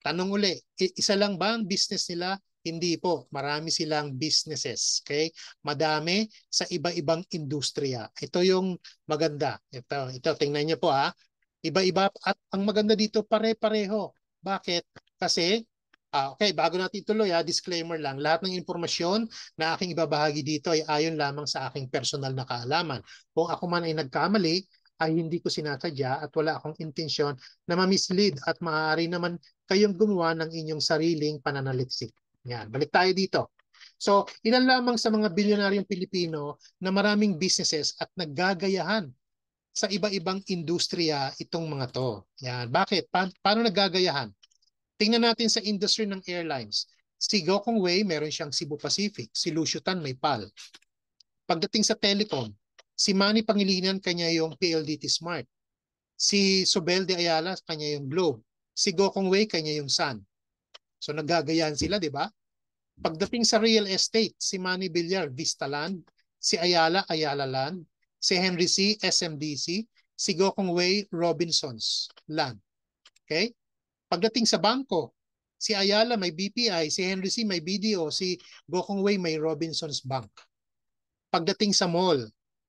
Speaker 1: Tanong uli, isa lang ba ang business nila? Hindi po. Marami silang businesses. Okay? Madami sa iba-ibang industriya. Ito yung maganda. Ito, ito tingnan niyo po ha. Ah. Iba-iba at ang maganda dito pare-pareho. Bakit? Kasi Ah, okay, bago natin tuloy, ah, disclaimer lang. Lahat ng impormasyon na aking ibabahagi dito ay ayon lamang sa aking personal na kaalaman. Kung ako man ay nagkamali, ay hindi ko sinasadya at wala akong intensyon na ma-mislead at maaari naman kayong gumawa ng inyong sariling pananaliksik. Yan, balik tayo dito. So, ilan lamang sa mga bilyonaryong Pilipino na maraming businesses at naggagayahan sa iba-ibang industriya itong mga to. Yan. Bakit? Pa- paano naggagayahan? Tingnan natin sa industry ng airlines. Si Gokong Wei, meron siyang Cebu Pacific. Si Lucio Tan, may PAL. Pagdating sa telecom, si Manny Pangilinan, kanya yung PLDT Smart. Si Sobel de Ayala, kanya yung Globe. Si Gokong Wei, kanya yung Sun. So naggagayahan sila, di ba? Pagdating sa real estate, si Manny Villar, Vista Land. Si Ayala, Ayala Land si Henry C., SMDC, si Gokong Wei Robinsons, LAG. Okay? Pagdating sa bangko, si Ayala may BPI, si Henry C. may BDO, si Gokong Wei may Robinsons Bank. Pagdating sa mall,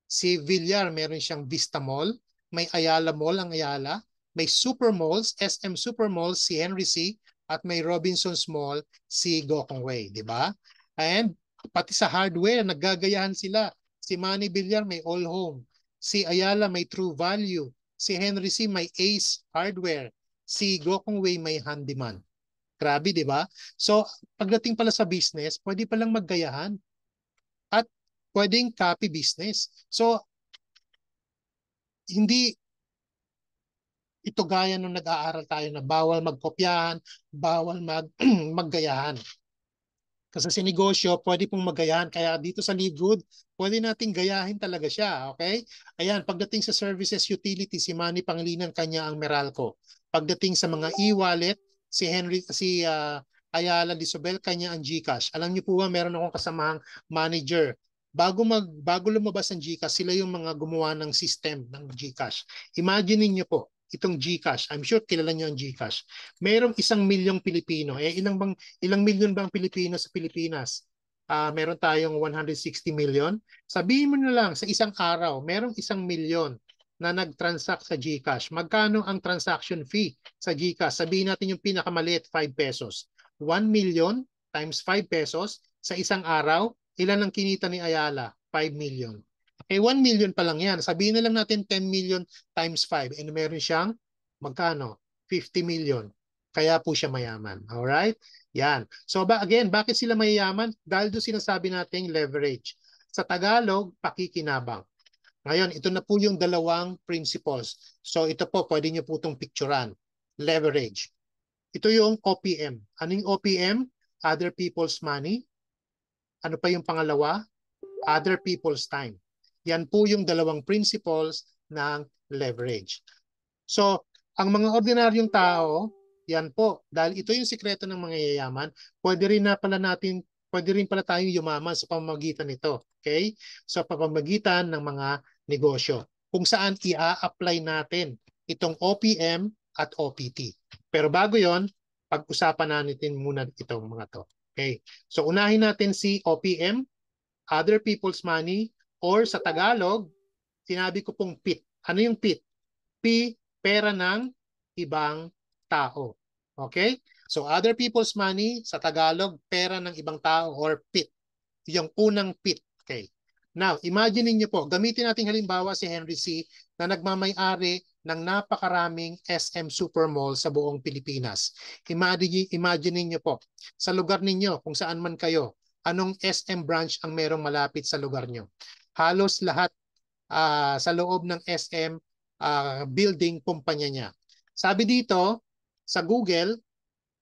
Speaker 1: si Villar meron siyang Vista Mall, may Ayala Mall ang Ayala, may Super Malls, SM Super Malls si Henry C. at may Robinsons Mall si Gokong Wei, di ba? And pati sa hardware, naggagayahan sila. Si Manny Villar may all home. Si Ayala may true value. Si Henry C may ace hardware. Si Gokong Wei may handyman. Grabe, di ba? So, pagdating pala sa business, pwede palang maggayahan. At pwedeng copy business. So, hindi ito gaya nung nag-aaral tayo na bawal magkopyahan, bawal mag (clears throat) maggayahan. Kasi sa negosyo, pwede pong magayahan. Kaya dito sa Ligood, pwede nating gayahin talaga siya. Okay? Ayan, pagdating sa services utility, si Manny Pangilinan kanya ang Meralco. Pagdating sa mga e-wallet, si Henry, si uh, Ayala Disobel kanya ang GCash. Alam niyo po ba, meron akong kasamahang manager bago mag bago lumabas ang GCash, sila yung mga gumawa ng system ng GCash. Imagine niyo po, itong GCash. I'm sure kilala niyo ang GCash. Merong isang milyong Pilipino. Eh, ilang, bang, ilang milyon bang Pilipino sa Pilipinas? Uh, meron tayong 160 million. Sabihin mo na lang, sa isang araw, merong isang milyon na nag-transact sa GCash. Magkano ang transaction fee sa GCash? Sabihin natin yung pinakamaliit, 5 pesos. 1 million times 5 pesos sa isang araw, ilan ang kinita ni Ayala? 5 million. Eh, 1 million pa lang yan. Sabihin na lang natin 10 million times 5. And meron siyang magkano? 50 million. Kaya po siya mayaman. Alright? Yan. So ba, again, bakit sila mayayaman? Dahil doon sinasabi nating leverage. Sa Tagalog, pakikinabang. Ngayon, ito na po yung dalawang principles. So ito po, pwede niyo po itong picturean. Leverage. Ito yung OPM. Anong OPM? Other people's money. Ano pa yung pangalawa? Other people's time. Yan po yung dalawang principles ng leverage. So, ang mga ordinaryong tao, yan po, dahil ito yung sikreto ng mga yayaman, pwede rin na pala natin, pwede rin pala tayong yumaman sa pamamagitan nito. Okay? Sa so, pamamagitan ng mga negosyo. Kung saan i-apply natin itong OPM at OPT. Pero bago yon pag-usapan natin muna itong mga to. Okay. So unahin natin si OPM, Other People's Money, Or sa Tagalog, sinabi ko pong pit. Ano yung pit? P, pera ng ibang tao. Okay? So other people's money, sa Tagalog, pera ng ibang tao or pit. Yung unang pit. Okay. Now, imagine niyo po, gamitin natin halimbawa si Henry C. na nagmamay-ari ng napakaraming SM Super Mall sa buong Pilipinas. Imagine, imagine niyo po, sa lugar ninyo, kung saan man kayo, anong SM branch ang merong malapit sa lugar nyo halos lahat uh, sa loob ng SM uh, ah, building kumpanya niya. Sabi dito sa Google,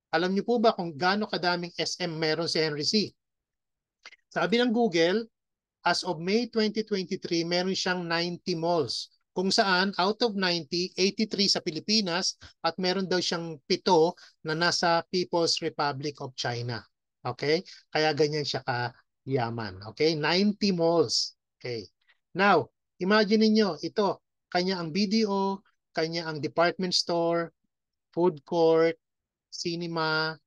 Speaker 1: alam niyo po ba kung gaano kadaming SM meron si Henry C? Sabi ng Google, as of May 2023, meron siyang 90 malls. Kung saan, out of 90, 83 sa Pilipinas at meron daw siyang pito na nasa People's Republic of China. Okay? Kaya ganyan siya kayaman. Okay? 90 malls. Okay. Now, imagine niyo ito, kanya ang BDO, kanya ang department store, food court, cinema,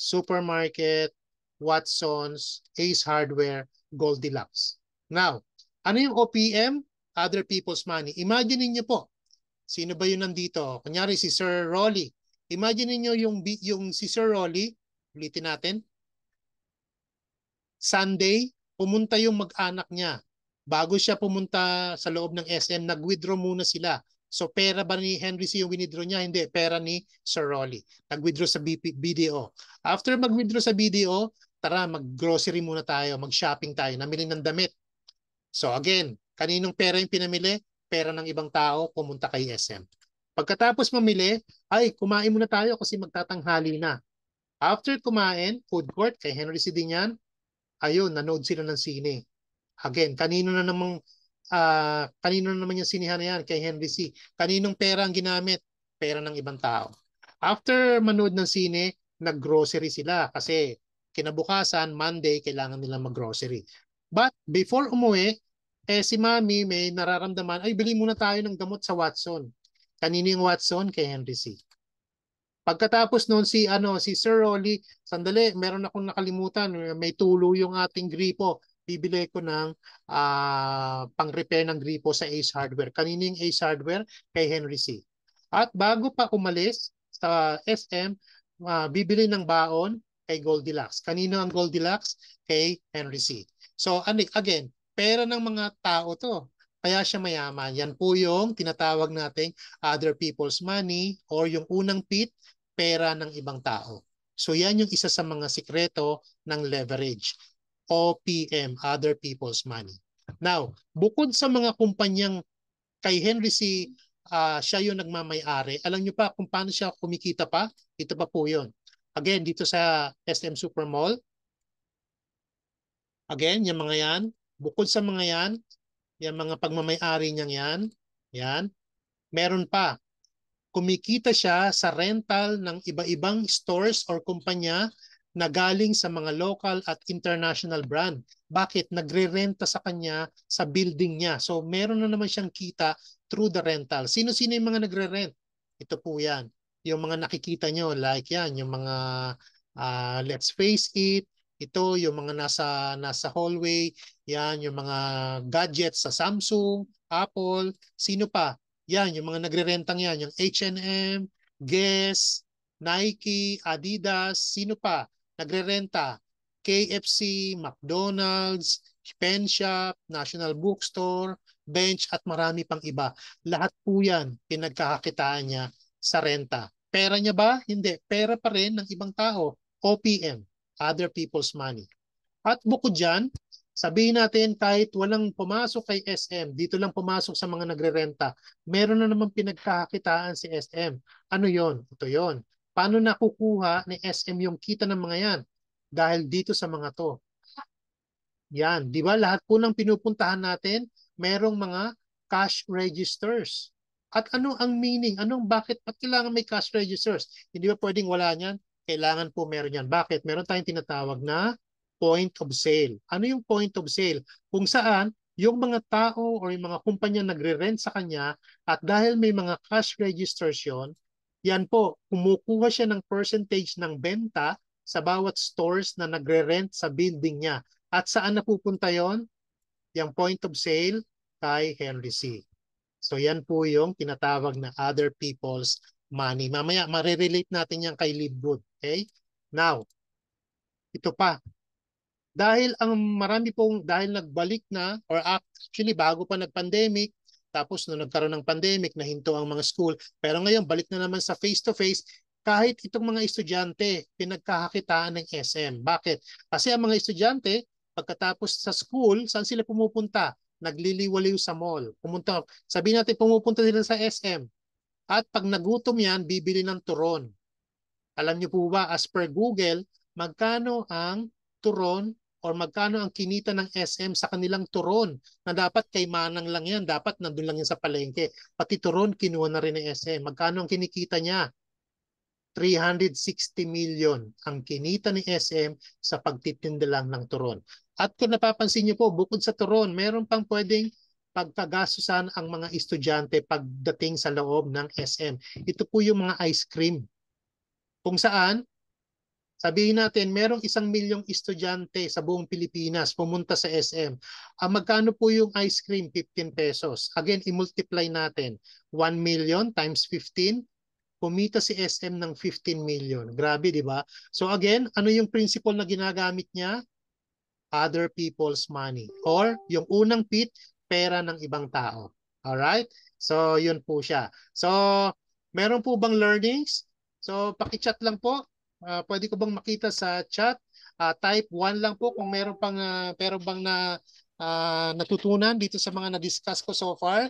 Speaker 1: supermarket, Watson's, Ace Hardware, Goldilocks. Now, ano yung OPM? Other people's money. Imagine niyo po, sino ba yun nandito? Kunyari si Sir Rolly. Imagine niyo yung, yung si Sir Rolly, ulitin natin, Sunday, pumunta yung mag-anak niya bago siya pumunta sa loob ng SM, nag-withdraw muna sila. So pera ba ni Henry C yung winidraw niya? Hindi, pera ni Sir Rolly. Nag-withdraw sa BDO. After mag-withdraw sa BDO, tara mag-grocery muna tayo, mag-shopping tayo, namili ng damit. So again, kaninong pera yung pinamili? Pera ng ibang tao, pumunta kay SM. Pagkatapos mamili, ay kumain muna tayo kasi magtatanghali na. After kumain, food court kay Henry C. Dinian, ayun, nanood sila ng sine. Again, kanino na namang uh, kanino na naman yung sinihan na yan kay Henry C. Kaninong pera ang ginamit? Pera ng ibang tao. After manood ng sine, naggrocery sila kasi kinabukasan, Monday, kailangan nila maggrocery. But before umuwi, eh si Mami may nararamdaman, ay bili muna tayo ng gamot sa Watson. Kanino yung Watson? Kay Henry C. Pagkatapos noon si ano si Sir Rolly, sandali, meron akong nakalimutan, may tulo yung ating gripo bibili ko ng uh, pang-repair ng gripo sa Ace Hardware. Kanining Ace Hardware? Kay Henry C. At bago pa umalis sa SM, uh, ah, bibili ng baon kay Goldilocks. Kanino ang Goldilocks? Kay Henry C. So again, pera ng mga tao to. Kaya siya mayaman. Yan po yung tinatawag nating other people's money or yung unang pit, pera ng ibang tao. So yan yung isa sa mga sikreto ng leverage. OPM, other people's money. Now, bukod sa mga kumpanyang kay Henry C. Uh, siya yung nagmamayari, alam nyo pa kung paano siya kumikita pa? Ito pa po yun. Again, dito sa SM Super Mall. Again, yung mga yan. Bukod sa mga yan, yung mga pagmamayari niyang yan, yan. Meron pa, kumikita siya sa rental ng iba-ibang stores or kumpanya na galing sa mga local at international brand. Bakit? Nagre-renta sa kanya sa building niya. So meron na naman siyang kita through the rental. Sino-sino yung mga nagre-rent? Ito po yan. Yung mga nakikita nyo, like yan, yung mga uh, let's face it, ito yung mga nasa nasa hallway, yan yung mga gadgets sa Samsung, Apple, sino pa? Yan yung mga nagre nagrerentang yan, yung H&M, Guess, Nike, Adidas, sino pa? Nagrerenta KFC, McDonald's, Pen Shop, National Bookstore, Bench at marami pang iba. Lahat po yan pinagkakakitaan niya sa renta. Pera niya ba? Hindi. Pera pa rin ng ibang tao. OPM, Other People's Money. At bukod dyan, sabihin natin kahit walang pumasok kay SM, dito lang pumasok sa mga nagrerenta, meron na naman pinagkakakitaan si SM. Ano yon? Ito yon Paano nakukuha ni SM yung kita ng mga yan? Dahil dito sa mga to. Yan, di ba? Lahat po ng pinupuntahan natin, merong mga cash registers. At ano ang meaning? Anong bakit? At kailangan may cash registers? Hindi ba pwedeng wala niyan? Kailangan po meron yan. Bakit? Meron tayong tinatawag na point of sale. Ano yung point of sale? Kung saan yung mga tao o yung mga kumpanya nagre-rent sa kanya at dahil may mga cash registers yon, yan po, kumukuha siya ng percentage ng benta sa bawat stores na nagre-rent sa building niya. At saan napupunta yon? Yung point of sale kay Henry C. So yan po yung tinatawag na other people's money. Mamaya, marirelate natin yan kay Libgood. Okay? Now, ito pa. Dahil ang marami pong, dahil nagbalik na, or actually bago pa nag-pandemic, tapos nung nagkaroon ng pandemic, nahinto ang mga school. Pero ngayon, balik na naman sa face-to-face. kahit itong mga estudyante, pinagkakakitaan ng SM. Bakit? Kasi ang mga estudyante, pagkatapos sa school, saan sila pumupunta? Nagliliwaliw sa mall. Pumunta, sabi natin pumupunta sila sa SM. At pag nagutom yan, bibili ng turon. Alam niyo po ba, as per Google, magkano ang turon or magkano ang kinita ng SM sa kanilang turon na dapat kay Manang lang yan, dapat nandun lang yan sa palengke. Pati turon kinuha na rin ng SM. Magkano ang kinikita niya? 360 million ang kinita ni SM sa pagtitinda lang ng turon. At kung napapansin niyo po, bukod sa turon, meron pang pwedeng pagkagasusan ang mga estudyante pagdating sa loob ng SM. Ito po yung mga ice cream. Kung saan, Sabihin natin, merong isang milyong estudyante sa buong Pilipinas pumunta sa SM. Ah, magkano po yung ice cream? 15 pesos. Again, i-multiply natin. 1 million times 15, kumita si SM ng 15 million. Grabe, di ba? So again, ano yung principle na ginagamit niya? Other people's money. Or yung unang pit, pera ng ibang tao. Alright? So yun po siya. So meron po bang learnings? So paki-chat lang po Uh, pwede ko bang makita sa chat? Uh, type 1 lang po kung meron pang uh, ah, pero bang na uh, natutunan dito sa mga na-discuss ko so far.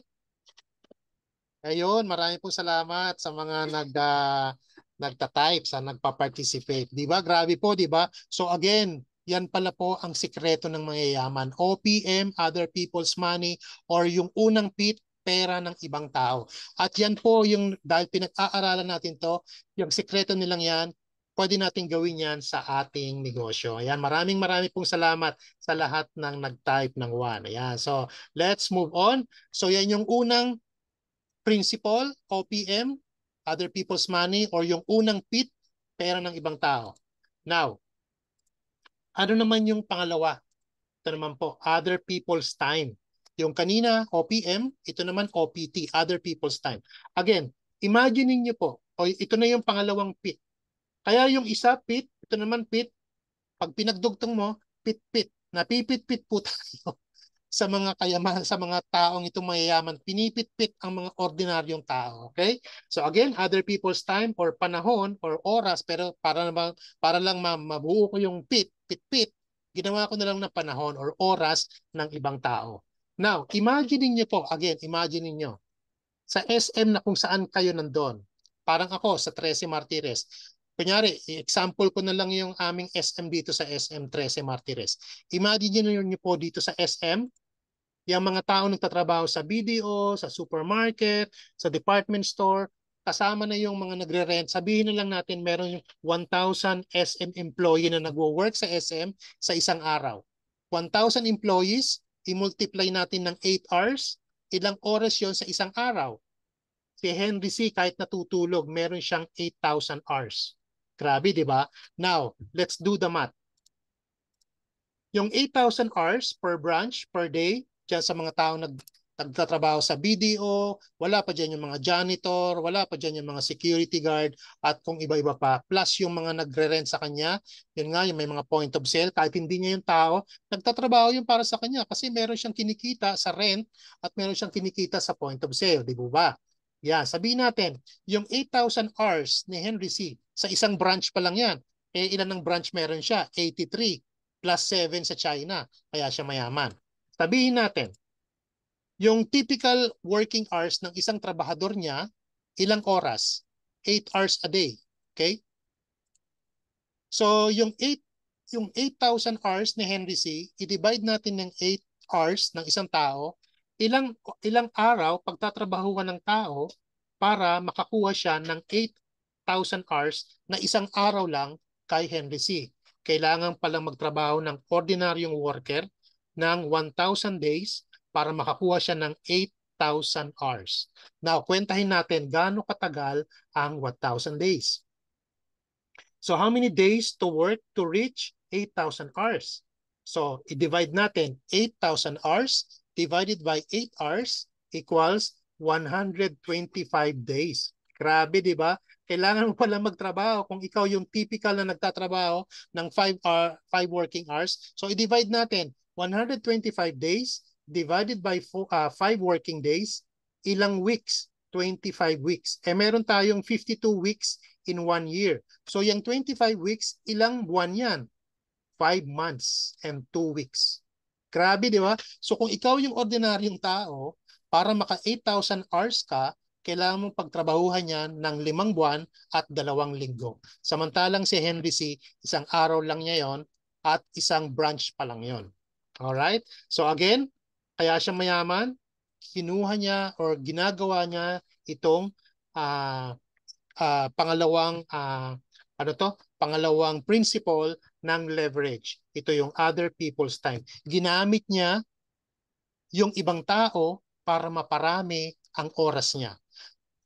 Speaker 1: Ayun, maraming po salamat sa mga nag uh, nagta-type sa nagpa-participate. 'Di ba? Grabe po, 'di ba? So again, yan pala po ang sikreto ng mga mayayaman. OPM, other people's money, or yung unang pit, pera ng ibang tao. At yan po yung, dahil pinag-aaralan natin to, yung sikreto nilang yan, pwede natin gawin yan sa ating negosyo. Ayan, maraming maraming pong salamat sa lahat ng nag-type ng one. Ayan, so let's move on. So yan yung unang principle, OPM, other people's money, or yung unang PIT, pera ng ibang tao. Now, ano naman yung pangalawa? Ito naman po, other people's time. Yung kanina, OPM, ito naman OPT, other people's time. Again, imagine niyo po, o ito na yung pangalawang PIT kaya yung isa, pit, ito naman pit, pag pinagdugtong mo, pit-pit, napipit-pit po tayo (laughs) sa mga kayamahan, sa mga taong itong mayayaman, pinipit-pit ang mga ordinaryong tao. Okay? So again, other people's time or panahon or oras, pero para, naman, para lang mabuo ko yung pit, pit-pit, ginawa ko na lang ng panahon or oras ng ibang tao. Now, imagine niyo po, again, imagine niyo sa SM na kung saan kayo nandun, parang ako sa 13 Martires, Kunyari, example ko na lang yung aming SM dito sa SM 13 Martires. Imagine niyo nyo po dito sa SM, yung mga tao nagtatrabaho sa BDO, sa supermarket, sa department store, kasama na yung mga nagre-rent. Sabihin na lang natin meron yung 1,000 SM employee na nagwo-work sa SM sa isang araw. 1,000 employees, i-multiply natin ng 8 hours, ilang oras yon sa isang araw. Si Henry C. kahit natutulog, meron siyang 8,000 hours. Grabe, di ba? Now, let's do the math. Yung 8,000 hours per branch per day, dyan sa mga tao nag nagtatrabaho sa BDO, wala pa dyan yung mga janitor, wala pa dyan yung mga security guard, at kung iba-iba pa. Plus yung mga nagre-rent sa kanya, yun nga, yung may mga point of sale, kahit hindi niya yung tao, nagtatrabaho yung para sa kanya kasi meron siyang kinikita sa rent at meron siyang kinikita sa point of sale, di ba? Yeah, sabihin natin, yung 8,000 hours ni Henry C, sa isang branch pa lang yan. Eh, ilan ng branch meron siya? 83 plus 7 sa China. Kaya siya mayaman. Sabihin natin, yung typical working hours ng isang trabahador niya, ilang oras? 8 hours a day. Okay? So, yung 8 yung 8,000 hours ni Henry C, i-divide natin ng 8 hours ng isang tao ilang ilang araw pagtatrabahuhan ng tao para makakuha siya ng 8,000 hours na isang araw lang kay Henry C. Kailangan palang magtrabaho ng ordinaryong worker ng 1,000 days para makakuha siya ng 8,000 hours. Now, kwentahin natin gaano katagal ang 1,000 days. So, how many days to work to reach 8,000 hours? So, i-divide natin 8,000 hours divided by 8 hours equals 125 days. Grabe, di ba? Kailangan mo pala magtrabaho kung ikaw yung typical na nagtatrabaho ng 5 hour, 5 working hours. So i-divide natin 125 days divided by 4, uh, 5 working days, ilang weeks? 25 weeks. Eh meron tayong 52 weeks in 1 year. So yung 25 weeks, ilang buwan yan? 5 months and 2 weeks. Grabe, di ba? So kung ikaw yung ordinaryong tao, para maka 8,000 hours ka, kailangan mong pagtrabahuhan yan ng limang buwan at dalawang linggo. Samantalang si Henry C., isang araw lang niya yon at isang branch pa lang yon. Alright? So again, kaya siya mayaman, kinuha niya or ginagawa niya itong uh, uh, pangalawang uh, ano to? Pangalawang principle ng leverage. Ito yung other people's time. Ginamit niya yung ibang tao para maparami ang oras niya.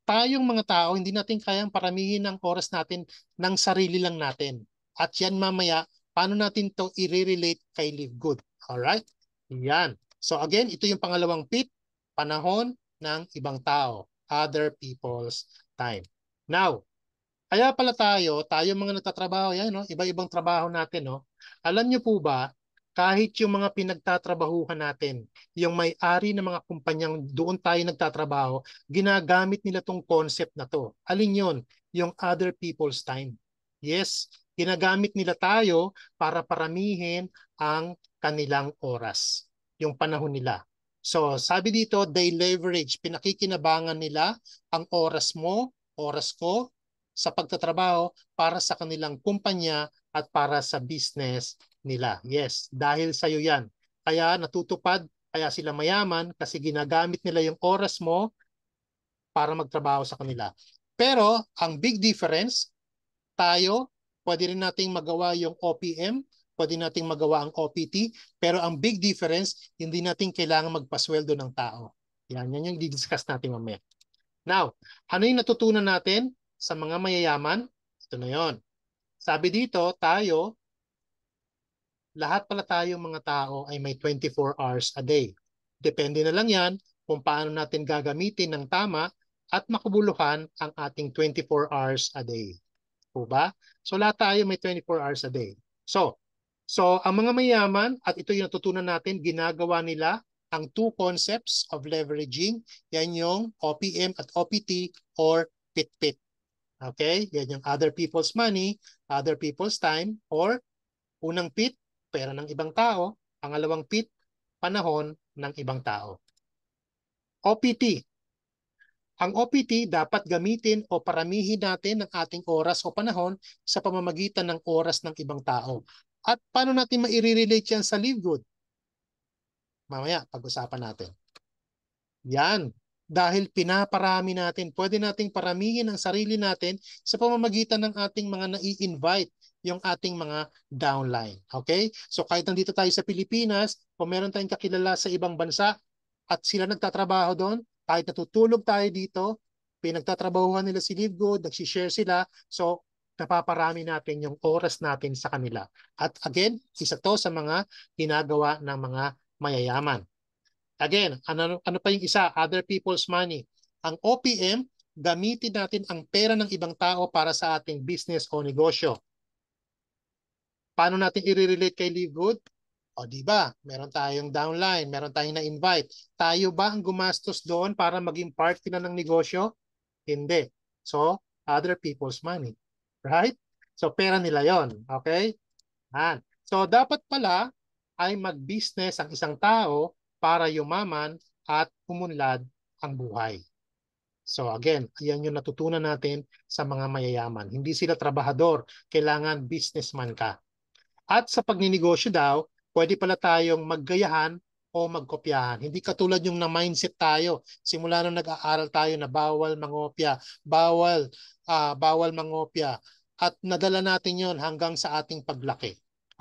Speaker 1: Tayong mga tao, hindi natin kayang paramihin ang oras natin ng sarili lang natin. At yan mamaya, paano natin to i-relate kay Live Good. Alright? Yan. So again, ito yung pangalawang pit, panahon ng ibang tao. Other people's time. Now, kaya pala tayo, tayo mga nagtatrabaho yan, no? iba-ibang trabaho natin. No? Alam niyo po ba, kahit yung mga pinagtatrabahuhan natin, yung may-ari ng mga kumpanyang doon tayo nagtatrabaho, ginagamit nila tong concept na to. Alin yon? Yung other people's time. Yes, ginagamit nila tayo para paramihin ang kanilang oras, yung panahon nila. So sabi dito, they leverage, pinakikinabangan nila ang oras mo, oras ko, sa pagtatrabaho para sa kanilang kumpanya at para sa business nila. Yes, dahil sa iyo yan. Kaya natutupad, kaya sila mayaman kasi ginagamit nila yung oras mo para magtrabaho sa kanila. Pero ang big difference, tayo, pwede rin nating magawa yung OPM, pwede nating magawa ang OPT, pero ang big difference, hindi natin kailangan magpasweldo ng tao. Yan, yan yung didiscuss natin mamaya. Now, ano yung natutunan natin? sa mga mayayaman? Ito na yon. Sabi dito, tayo, lahat pala tayong mga tao ay may 24 hours a day. Depende na lang yan kung paano natin gagamitin ng tama at makabuluhan ang ating 24 hours a day. O ba? So lahat tayo may 24 hours a day. So, so ang mga mayaman, at ito yung natutunan natin, ginagawa nila ang two concepts of leveraging, yan yung OPM at OPT or PIT-PIT. Okay? Yan yung other people's money, other people's time, or unang pit, pera ng ibang tao. Pangalawang pit, panahon ng ibang tao. OPT. Ang OPT dapat gamitin o paramihin natin ng ating oras o panahon sa pamamagitan ng oras ng ibang tao. At paano natin maire-relate yan sa live good? Mamaya, pag-usapan natin. Yan dahil pinaparami natin. Pwede nating paramihin ang sarili natin sa pamamagitan ng ating mga nai-invite yung ating mga downline. Okay? So kahit nandito tayo sa Pilipinas, o meron tayong kakilala sa ibang bansa at sila nagtatrabaho doon, kahit natutulog tayo dito, pinagtatrabahuhan nila si Livgood, nagsishare sila, so napaparami natin yung oras natin sa kanila. At again, isa to sa mga ginagawa ng mga mayayaman. Again, ano, ano pa yung isa? Other people's money. Ang OPM, gamitin natin ang pera ng ibang tao para sa ating business o negosyo. Paano natin i-relate kay Live Good? O di ba? Meron tayong downline, meron tayong na-invite. Tayo ba ang gumastos doon para maging part na ng negosyo? Hindi. So, other people's money. Right? So, pera nila yon Okay? Yan. So, dapat pala ay mag-business ang isang tao para yumaman at umunlad ang buhay. So again, ayan yung natutunan natin sa mga mayayaman. Hindi sila trabahador, kailangan businessman ka. At sa pagninegosyo daw, pwede pala tayong maggayahan o magkopyahan. Hindi katulad yung na-mindset tayo. Simula nung nag-aaral tayo na bawal mangopya, bawal, uh, bawal mangopya. At nadala natin yon hanggang sa ating paglaki.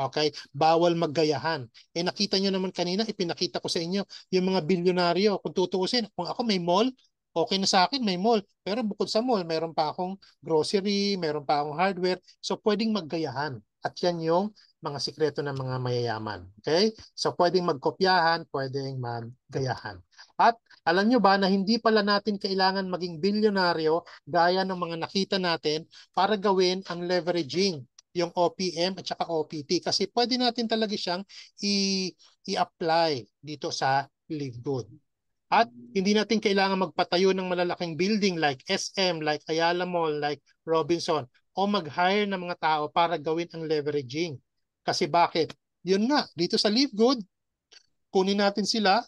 Speaker 1: Okay? Bawal maggayahan. Eh nakita nyo naman kanina, ipinakita ko sa inyo yung mga bilyonaryo. Kung tutuusin, kung ako may mall, okay na sa akin, may mall. Pero bukod sa mall, mayroon pa akong grocery, mayroon pa akong hardware. So pwedeng maggayahan. At yan yung mga sikreto ng mga mayayaman. Okay? So pwedeng magkopyahan, pwedeng maggayahan. At alam nyo ba na hindi pala natin kailangan maging bilyonaryo gaya ng mga nakita natin para gawin ang leveraging yung OPM at saka OPT kasi pwede natin talaga siyang i- apply dito sa LiveGood. At hindi natin kailangan magpatayo ng malalaking building like SM, like Ayala Mall, like Robinson o mag-hire ng mga tao para gawin ang leveraging. Kasi bakit? Yun nga, dito sa LiveGood, kunin natin sila,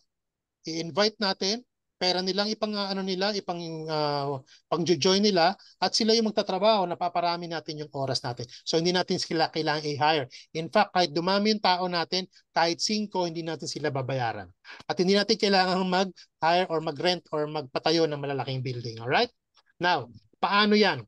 Speaker 1: i-invite natin, pera nilang ipang ah, ano nila, ipang uh, ah, pang-join nila at sila yung magtatrabaho, napaparami natin yung oras natin. So hindi natin sila kailangan i-hire. In fact, kahit dumami yung tao natin, kahit 5 hindi natin sila babayaran. At hindi natin kailangan mag-hire or mag-rent or magpatayo ng malalaking building, all right? Now, paano 'yan?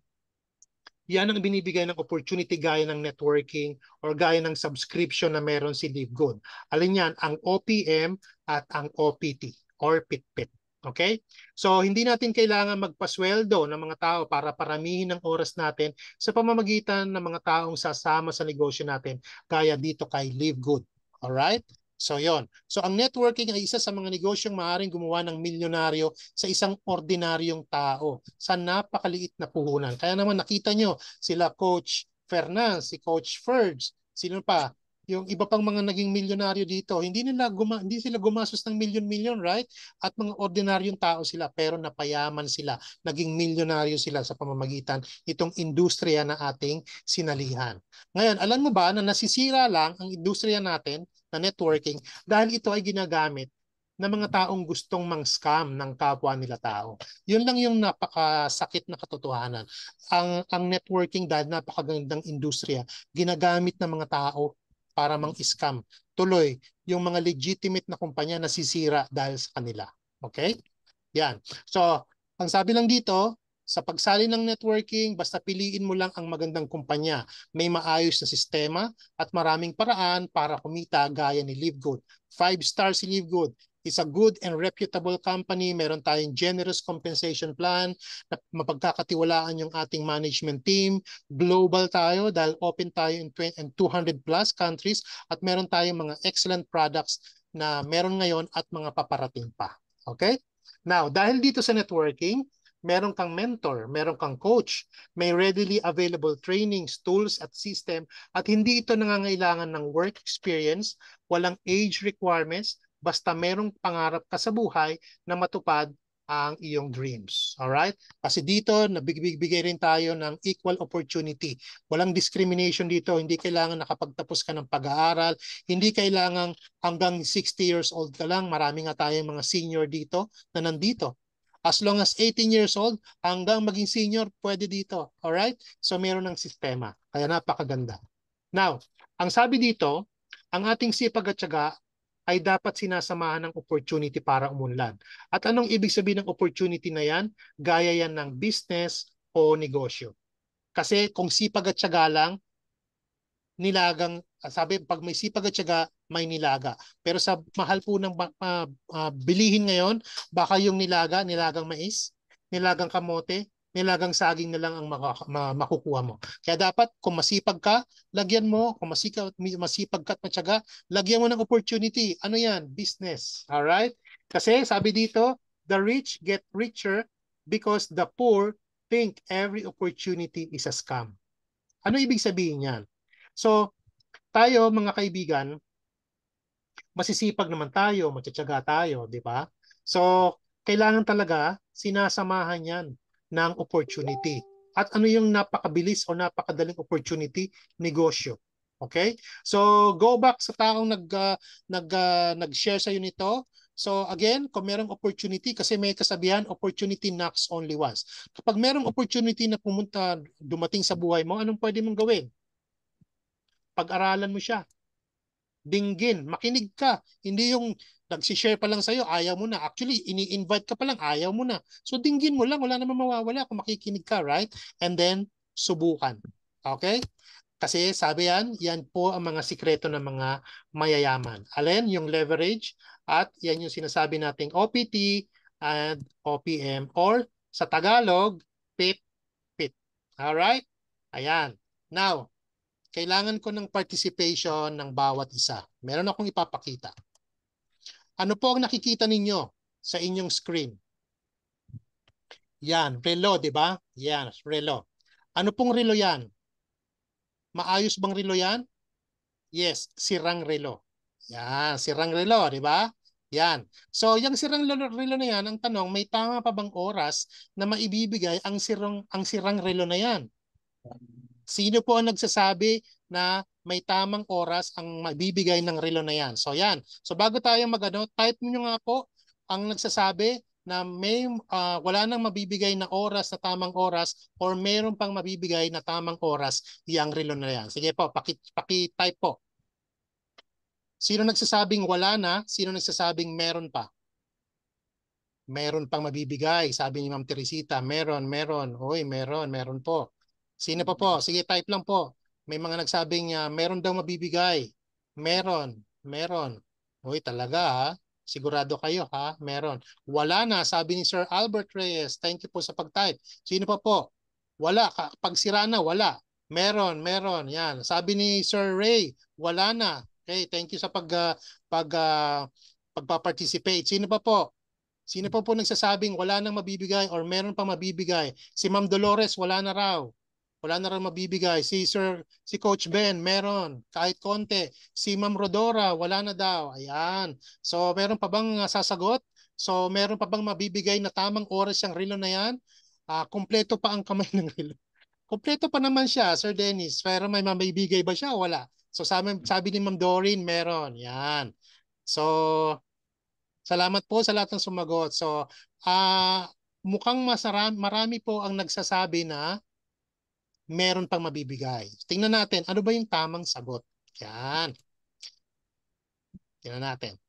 Speaker 1: Yan ang binibigay ng opportunity gaya ng networking or gaya ng subscription na meron si Livegood. Alin yan? Ang OPM at ang OPT or PITPIT. Okay? So, hindi natin kailangan magpasweldo ng mga tao para paramihin ang oras natin sa pamamagitan ng mga taong sasama sa negosyo natin kaya dito kay Live Good. All right? So, yon. So, ang networking ay isa sa mga negosyong maaaring gumawa ng milyonaryo sa isang ordinaryong tao sa napakaliit na puhunan. Kaya naman nakita nyo sila Coach Fernan, si Coach Ferds, sino pa? yung iba pang mga naging milyonaryo dito, hindi nila guma, hindi sila gumasos ng milyon-milyon, right? At mga ordinaryong tao sila pero napayaman sila, naging milyonaryo sila sa pamamagitan nitong industriya na ating sinalihan. Ngayon, alam mo ba na nasisira lang ang industriya natin na networking dahil ito ay ginagamit na mga taong gustong mang-scam ng kapwa nila tao. Yun lang yung napakasakit na katotohanan. Ang, ang networking dahil napakagandang industriya, ginagamit ng mga tao para mm. mang-scam. Tuloy, yung mga legitimate na kumpanya na sisira dahil sa kanila. Okay? Yan. So, ang sabi lang dito, sa pagsali ng networking, basta piliin mo lang ang magandang kumpanya. May maayos na sistema at maraming paraan para kumita gaya ni LiveGood. 5 stars si LiveGood is a good and reputable company. Meron tayong generous compensation plan na mapagkakatiwalaan yung ating management team. Global tayo dahil open tayo in 200 plus countries at meron tayong mga excellent products na meron ngayon at mga paparating pa. Okay? Now, dahil dito sa networking, meron kang mentor, meron kang coach, may readily available trainings, tools at system at hindi ito nangangailangan ng work experience, walang age requirements, basta merong pangarap ka sa buhay na matupad ang iyong dreams. Alright? Kasi dito, nabigbigay rin tayo ng equal opportunity. Walang discrimination dito. Hindi kailangan nakapagtapos ka ng pag-aaral. Hindi kailangan hanggang 60 years old ka lang. Marami nga tayong mga senior dito na nandito. As long as 18 years old, hanggang maging senior, pwede dito. Alright? So, meron ng sistema. Kaya napakaganda. Now, ang sabi dito, ang ating sipag at syaga ay dapat sinasamahan ng opportunity para umunlad. At anong ibig sabihin ng opportunity na yan? Gaya yan ng business o negosyo. Kasi kung sipag at syaga lang, nilagang, ah, sabi pag may sipag at syaga, may nilaga. Pero sa mahal po ng uh, uh, bilihin ngayon, baka yung nilaga, nilagang mais, nilagang kamote, nilagang saging na lang ang makukuha mo. Kaya dapat kung masipag ka, lagyan mo. Kung masipag, masipag ka at matyaga, lagyan mo ng opportunity. Ano yan? Business. Alright? Kasi sabi dito, the rich get richer because the poor think every opportunity is a scam. Ano ibig sabihin yan? So, tayo mga kaibigan, masisipag naman tayo, matsatsaga tayo, di ba? So, kailangan talaga sinasamahan yan ng opportunity. At ano yung napakabilis o napakadaling opportunity? Negosyo. Okay? So go back sa taong nag uh, nag uh, nag-share sa iyo nito. So again, kung merong opportunity, kasi may kasabihan, opportunity knocks only once. Kapag merong opportunity na pumunta, dumating sa buhay mo, anong pwede mong gawin? Pag-aralan mo siya dinggin, makinig ka. Hindi yung nagsishare pa lang sa'yo, ayaw mo na. Actually, ini-invite ka pa lang, ayaw mo na. So dinggin mo lang, wala namang mawawala kung makikinig ka, right? And then, subukan. Okay? Kasi sabi yan, yan po ang mga sikreto ng mga mayayaman. Alin, yung leverage at yan yung sinasabi nating OPT and OPM or sa Tagalog, PIT, PIT. Alright? Ayan. Now, kailangan ko ng participation ng bawat isa. Meron akong ipapakita. Ano po ang nakikita ninyo sa inyong screen? Yan, relo, di ba? Yan, relo. Ano pong relo yan? Maayos bang relo yan? Yes, sirang relo. Yan, sirang relo, di ba? Yan. So, yung sirang relo na yan, ang tanong, may tama pa bang oras na maibibigay ang sirang, ang sirang relo na yan? Sino po ang nagsasabi na may tamang oras ang mabibigay ng relo na yan? So yan. So bago tayo magano, type niyo nga po ang nagsasabi na may uh, wala nang mabibigay na oras na tamang oras or mayroon pang mabibigay na tamang oras yung relo na yan. Sige po, paki, paki-type po. Sino nagsasabing wala na? Sino nagsasabing meron pa? Meron pang mabibigay, sabi ni Ma'am Teresita. Meron, meron. Hoy, meron, meron po. Sino pa po? Sige, type lang po. May mga nagsabing uh, meron daw mabibigay. Meron. Meron. Uy, talaga ha. Sigurado kayo ha. Meron. Wala na, sabi ni Sir Albert Reyes. Thank you po sa pag-type. Sino pa po? Wala. Pag sira na, wala. Meron, meron. Yan. Sabi ni Sir Ray, wala na. Okay, thank you sa pag uh, pag uh, pagpa-participate. Sino pa po? Sino pa po nagsasabing wala nang mabibigay or meron pa mabibigay? Si Ma'am Dolores wala na raw wala na rin mabibigay. Si Sir, si Coach Ben, meron. Kahit konti. Si Ma'am Rodora, wala na daw. Ayan. So, meron pa bang ah, sasagot? So, meron pa bang mabibigay na tamang oras yung relo na yan? Uh, ah, kompleto pa ang kamay (laughs) ng relo. Kompleto pa naman siya, Sir Dennis. Pero may mabibigay ba siya? Wala. So, sabi, sabi ni Ma'am Doreen, meron. Yan. So, salamat po sa lahat ng sumagot. So, uh, mukhang masarami, marami po ang nagsasabi na meron pang mabibigay. Tingnan natin, ano ba yung tamang sagot? Yan. Tingnan natin.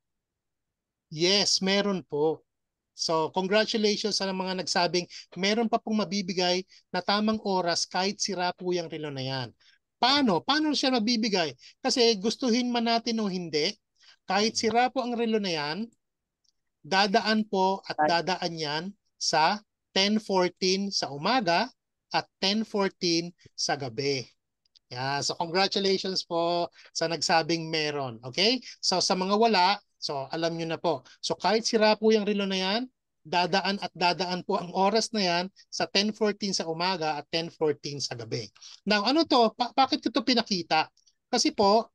Speaker 1: Yes, meron po. So, congratulations sa mga nagsabing meron pa pong mabibigay na tamang oras kahit sira po yung relo na yan. Paano? Paano siya mabibigay? Kasi gustuhin man natin o hindi, kahit sira po ang relo na yan, dadaan po at dadaan yan sa 10.14 sa umaga at 10.14 sa gabi. Yeah, so congratulations po sa nagsabing meron. Okay? So sa mga wala, so alam niyo na po. So kahit sira po yung relo na yan, dadaan at dadaan po ang oras na yan sa 10.14 sa umaga at 10.14 sa gabi. Now, ano to? Pa- bakit ko to pinakita? Kasi po,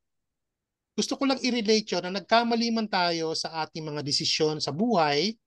Speaker 1: gusto ko lang i-relate yun na nagkamali man tayo sa ating mga desisyon sa buhay,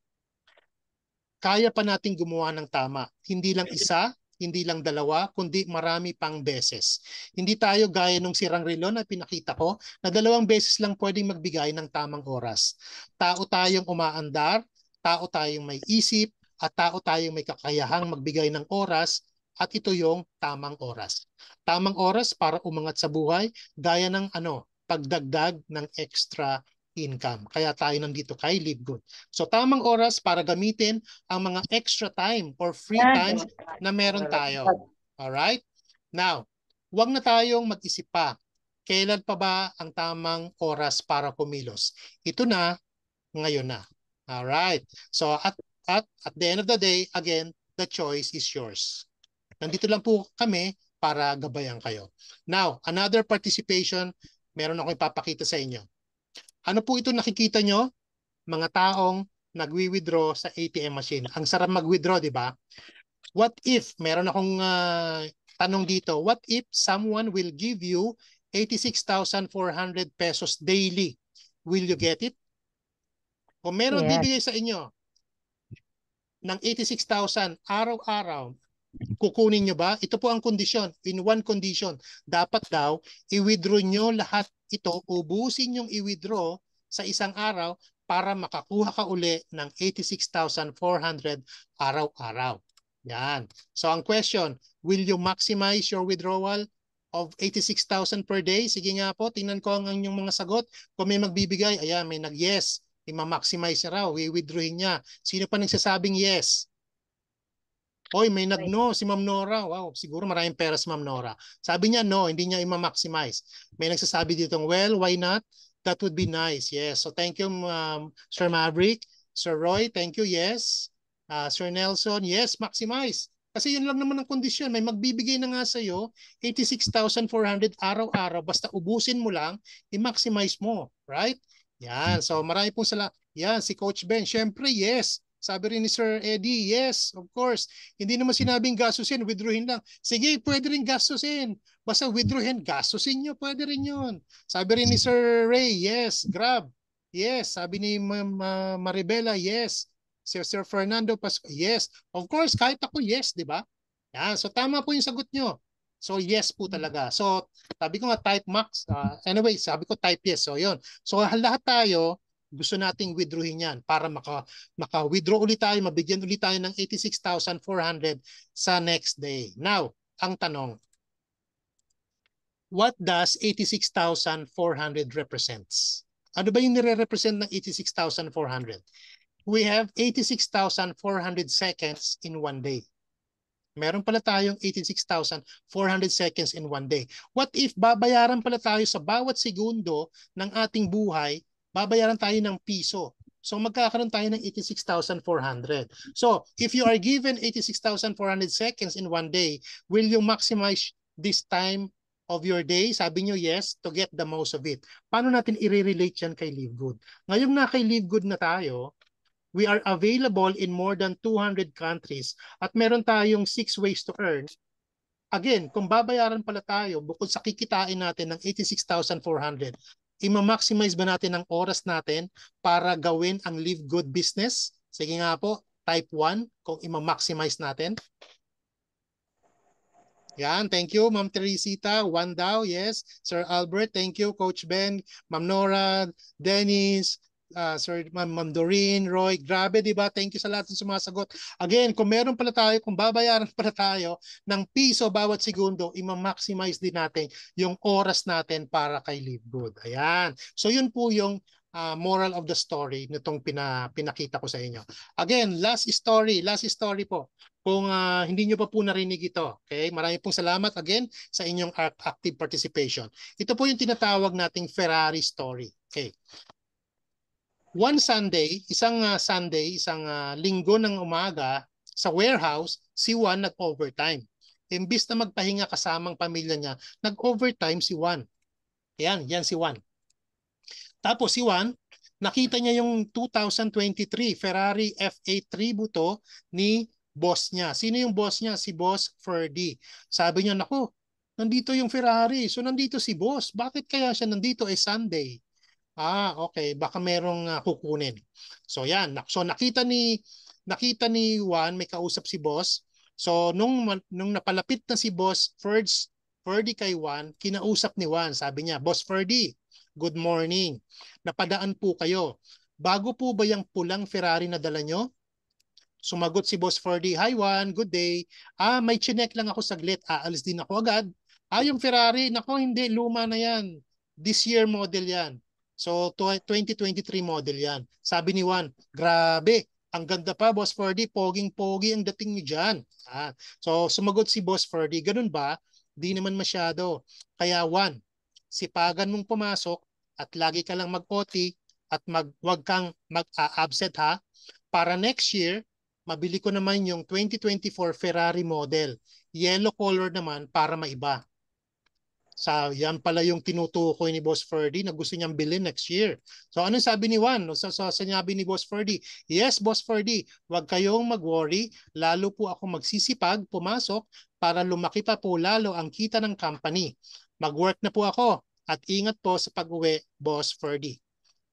Speaker 1: kaya pa nating gumawa ng tama. Hindi lang isa, hindi lang dalawa, kundi marami pang beses. Hindi tayo gaya nung sirang relo na pinakita ko na dalawang beses lang pwedeng magbigay ng tamang oras. Tao tayong umaandar, tao tayong may isip, at tao tayong may kakayahang magbigay ng oras at ito yung tamang oras. Tamang oras para umangat sa buhay gaya ng ano, pagdagdag ng extra income. Kaya tayo nandito kay Live Good. So tamang oras para gamitin ang mga extra time or free time na meron tayo. All right? Now, wag na tayong mag-isip pa. Kailan pa ba ang tamang oras para kumilos? Ito na, ngayon na. All right. So at at at the end of the day, again, the choice is yours. Nandito lang po kami para gabayan kayo. Now, another participation, meron akong ipapakita sa inyo. Ano po ito nakikita nyo? Mga taong nagwi-withdraw sa ATM machine. Ang sarap mag-withdraw, di ba? What if, meron akong uh, tanong dito, what if someone will give you 86,400 pesos daily? Will you get it? Kung meron yes. bibigay sa inyo ng 86,000 araw-araw, kukunin nyo ba? Ito po ang condition. In one condition, dapat daw i-withdraw nyo lahat ito, ubusin yung i-withdraw sa isang araw para makakuha ka uli ng 86,400 araw-araw. Yan. So ang question, will you maximize your withdrawal of 86,000 per day? Sige nga po, tingnan ko ang inyong mga sagot. Kung may magbibigay, ayan, may nag-yes. Ima-maximize niya raw, i-withdrawin niya. Sino pa nagsasabing yes? Oy, may nagno si Ma'am Nora. Wow, siguro maraming pera si Ma'am Nora. Sabi niya no, hindi niya i-maximize. May nagsasabi ditong, well, why not? That would be nice. Yes. So thank you um, Sir Maverick, Sir Roy, thank you. Yes. Uh, Sir Nelson, yes, maximize. Kasi yun lang naman ang kondisyon. May magbibigay na nga sa'yo 86,400 araw-araw. Basta ubusin mo lang, i-maximize mo. Right? Yan. So marami pong sala. Yan, si Coach Ben. Siyempre, yes. Sabi rin ni Sir Eddie, yes, of course. Hindi naman sinabing gastusin, withdrawin lang. Sige, pwede rin gastusin. Basta withdrawin, gastusin nyo, pwede rin yun. Sabi rin ni Sir Ray, yes, grab. Yes, sabi ni Ma'am uh, Maribela, yes. Si Sir Fernando Pasco, yes. Of course, kahit ako, yes, di ba? Yan, so tama po yung sagot nyo. So yes po talaga. So sabi ko nga type max. Uh, anyway, sabi ko type yes. So yun. So lahat tayo gusto nating withdrawin yan para maka, maka-withdraw ulit tayo, mabigyan ulit tayo ng 86,400 sa next day. Now, ang tanong, what does 86,400 represents? Ano ba yung nire-represent ng 86,400? We have 86,400 seconds in one day. Meron pala tayong 86,400 seconds in one day. What if babayaran pala tayo sa bawat segundo ng ating buhay babayaran tayo ng piso. So magkakaroon tayo ng 86,400. So if you are given 86,400 seconds in one day, will you maximize this time of your day? Sabi nyo yes, to get the most of it. Paano natin i-relate yan kay Live Good? Ngayon na kay Live Good na tayo, we are available in more than 200 countries at meron tayong 6 ways to earn. Again, kung babayaran pala tayo, bukod sa kikitain natin ng 86,400, ima-maximize ba natin ang oras natin para gawin ang live good business? Sige nga po, type 1 kung ima-maximize natin. Yan, thank you Ma'am Teresita, one daw, yes. Sir Albert, thank you Coach Ben, Ma'am Nora, Dennis, uh, ah, sorry, Ma'am Ma Doreen, Roy, grabe 'di ba? Thank you sa lahat ng sumasagot. Again, kung meron pala tayo, kung babayaran (laughs) pala tayo ng piso bawat segundo, i-maximize din natin yung oras natin para kay Live Good. Ayan. So yun po yung uh, moral of the story nitong pina, pinakita ko sa inyo. Again, last story, last story po. Kung uh, hindi nyo pa po narinig ito, okay? Maraming pong salamat again sa inyong active participation. Ito po yung tinatawag nating Ferrari story. Okay one Sunday, isang uh, Sunday, isang uh, linggo ng umaga, sa warehouse, si Juan nag-overtime. Imbis na magpahinga kasamang pamilya niya, nag-overtime si Juan. Yan, yan si Juan. Tapos si Juan, nakita niya yung 2023 Ferrari F8 Tributo ni boss niya. Sino yung boss niya? Si Boss Ferdy. Sabi niya, nako, nandito yung Ferrari. So nandito si Boss. Bakit kaya siya nandito? Eh Sunday. Ah, okay. Baka merong uh, kukunin. So yan. So nakita ni nakita ni Juan may kausap si boss. So nung nung napalapit na si boss Ferds Ferdy kay Juan, kinausap ni Juan. Sabi niya, "Boss Ferdy, good morning. Napadaan po kayo. Bago po ba yung pulang Ferrari na dala nyo?" Sumagot si Boss Ferdy, "Hi Juan, good day. Ah, may chinek lang ako saglit. Aalis din ako agad. Ah, yung Ferrari, nako hindi, luma na yan. This year model yan So 2023 model yan. Sabi ni Juan, grabe, ang ganda pa Boss Ferdy, poging-pogi ang dating niyo diyan. Ah, so sumagot si Boss Ferdy, ganun ba? Di naman masyado. Kaya Juan, sipagan mong pumasok at lagi ka lang mag-OT at mag, wag kang mag-absent ha. Para next year, mabili ko naman yung 2024 Ferrari model. Yellow color naman para maiba. Sa, yan pala yung tinutukoy ni Boss Ferdy na gusto niyang bilhin next year. So anong sabi ni Juan? So, so, sinabi ni Boss Ferdy, yes Boss Ferdy, huwag kayong mag-worry. Lalo po ako magsisipag, pumasok para lumaki pa po lalo ang kita ng company. Mag-work na po ako at ingat po sa pag-uwi Boss Ferdy.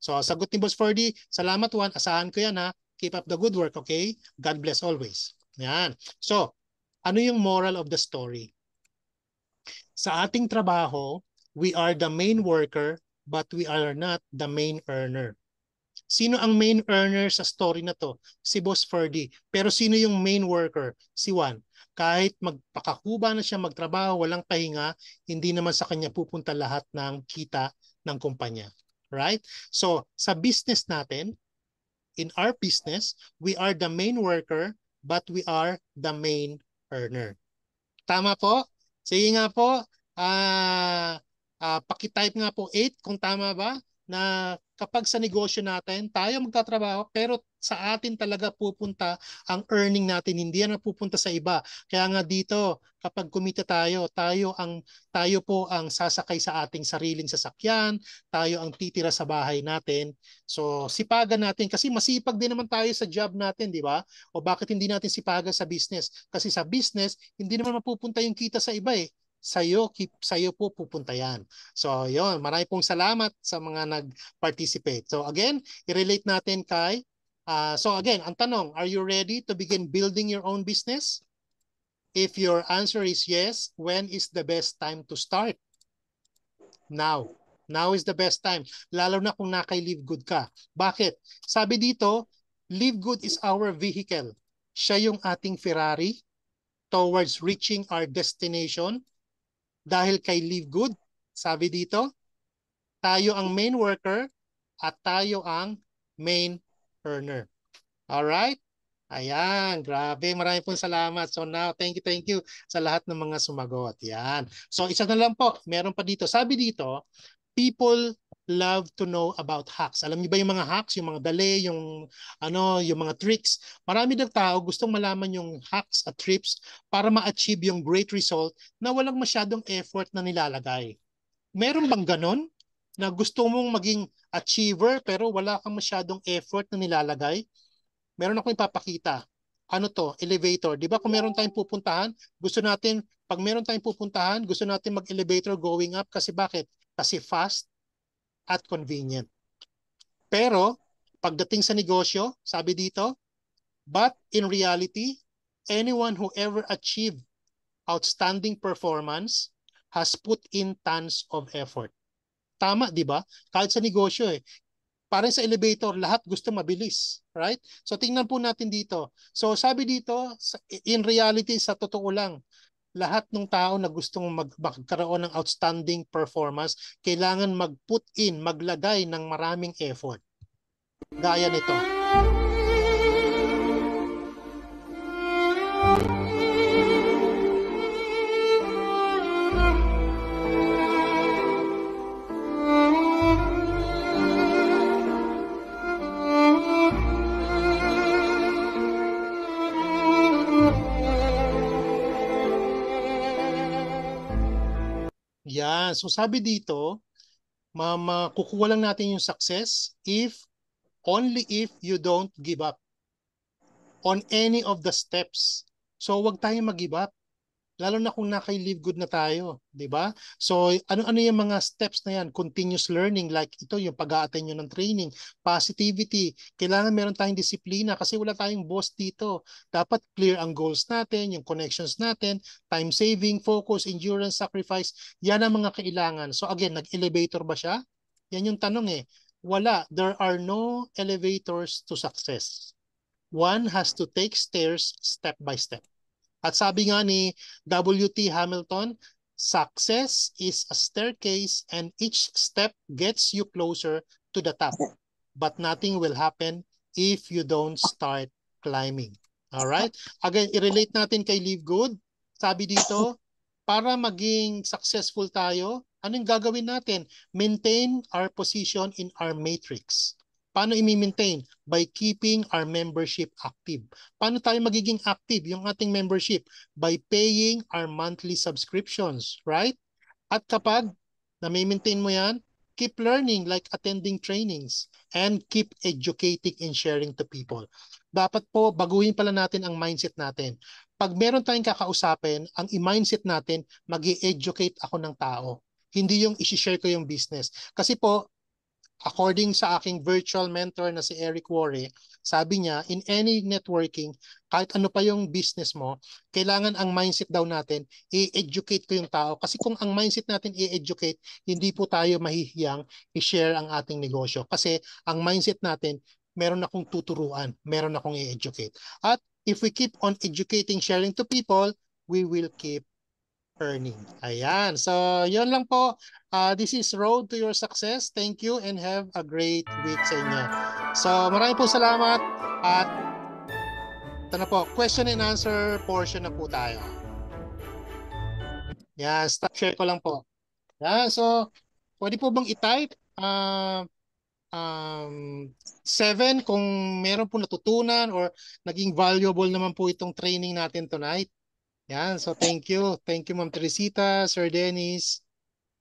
Speaker 1: So sagot ni Boss Ferdy, salamat Juan, asahan ko yan ha. Keep up the good work, okay? God bless always. Yan. So, ano yung moral of the story? Sa ating trabaho, we are the main worker but we are not the main earner. Sino ang main earner sa story na to? Si Boss Ferdy. Pero sino yung main worker? Si Juan. Kahit magpakakuba na siya magtrabaho, walang pahinga, hindi naman sa kanya pupunta lahat ng kita ng kumpanya. Right? So, sa business natin, in our business, we are the main worker but we are the main earner. Tama po? Sige nga po, uh, uh, pakitype nga po 8 kung tama ba na kapag sa negosyo natin, tayo magtatrabaho pero sa atin talaga pupunta ang earning natin, hindi yan pupunta sa iba. Kaya nga dito, kapag kumita tayo, tayo ang tayo po ang sasakay sa ating sariling sasakyan, tayo ang titira sa bahay natin. So sipagan natin kasi masipag din naman tayo sa job natin, di ba? O bakit hindi natin sipagan sa business? Kasi sa business, hindi naman mapupunta yung kita sa iba eh sa'yo, keep, sa'yo po pupunta yan. So, yon Marami pong salamat sa mga nag-participate. So, again, i-relate natin kay Uh, so again, ang tanong, are you ready to begin building your own business? If your answer is yes, when is the best time to start? Now. Now is the best time. Lalo na kung nakay-live good ka. Bakit? Sabi dito, live good is our vehicle. Siya yung ating Ferrari towards reaching our destination. Dahil kay live good, sabi dito, tayo ang main worker at tayo ang main earner. All right? Ayan, grabe. Maraming pong salamat. So now, thank you, thank you sa lahat ng mga sumagot. Yan. So isa na lang po, meron pa dito. Sabi dito, people love to know about hacks. Alam niyo ba yung mga hacks, yung mga dali, yung ano, yung mga tricks? Marami ng tao gustong malaman yung hacks at trips para ma-achieve yung great result na walang masyadong effort na nilalagay. Meron bang ganon? na gusto mong maging achiever pero wala kang masyadong effort na nilalagay, meron akong ipapakita. Ano to? Elevator. Di ba kung meron tayong pupuntahan, gusto natin, pag meron tayong pupuntahan, gusto natin mag-elevator going up kasi bakit? Kasi fast at convenient. Pero, pagdating sa negosyo, sabi dito, but in reality, anyone who ever achieved outstanding performance has put in tons of effort. Tama, di ba? Kahit sa negosyo eh. Parang sa elevator, lahat gusto mabilis. Right? So tingnan po natin dito. So sabi dito, in reality, sa totoo lang, lahat ng tao na gustong mag magkaroon ng outstanding performance, kailangan mag-put in, maglagay ng maraming effort. Gaya nito. So sabi dito, makukuha lang natin yung success if, only if you don't give up on any of the steps. So wag tayong mag-give up lalo na kung naka-live good na tayo, 'di ba? So ano-ano yung mga steps na yan? Continuous learning like ito yung pag-aattend niyo ng training, positivity, kailangan meron tayong disiplina kasi wala tayong boss dito. Dapat clear ang goals natin, yung connections natin, time saving, focus, endurance, sacrifice. Yan ang mga kailangan. So again, nag-elevator ba siya? Yan yung tanong eh. Wala, there are no elevators to success. One has to take stairs step by step. At sabi nga ni W.T. Hamilton, success is a staircase and each step gets you closer to the top. But nothing will happen if you don't start climbing. All right? Again, i-relate natin kay Live Good. Sabi dito, para maging successful tayo, anong gagawin natin? Maintain our position in our matrix. Paano i-maintain? By keeping our membership active. Paano tayo magiging active yung ating membership? By paying our monthly subscriptions, right? At kapag na-maintain mo yan, keep learning like attending trainings and keep educating and sharing to people. Dapat po baguhin pala natin ang mindset natin. Pag meron tayong kakausapin, ang i-mindset natin, mag educate ako ng tao. Hindi yung i share ko yung business. Kasi po, According sa aking virtual mentor na si Eric Worre, sabi niya, in any networking, kahit ano pa yung business mo, kailangan ang mindset daw natin, i-educate ko yung tao. Kasi kung ang mindset natin i-educate, hindi po tayo mahihiyang i-share ang ating negosyo. Kasi ang mindset natin, meron akong tuturuan, meron akong i-educate. At if we keep on educating, sharing to people, we will keep earning. Ayan. So, yun lang po. Uh, this is Road to Your Success. Thank you and have a great week sa inyo. So, maraming po salamat at ito na po, question and answer portion na po tayo. Yan, stop share ko lang po. Yan, so, pwede po bang i-type Uh, um, seven kung meron po natutunan or naging valuable naman po itong training natin tonight. Yan, so thank you. Thank you Ma'am Teresita, Sir Dennis.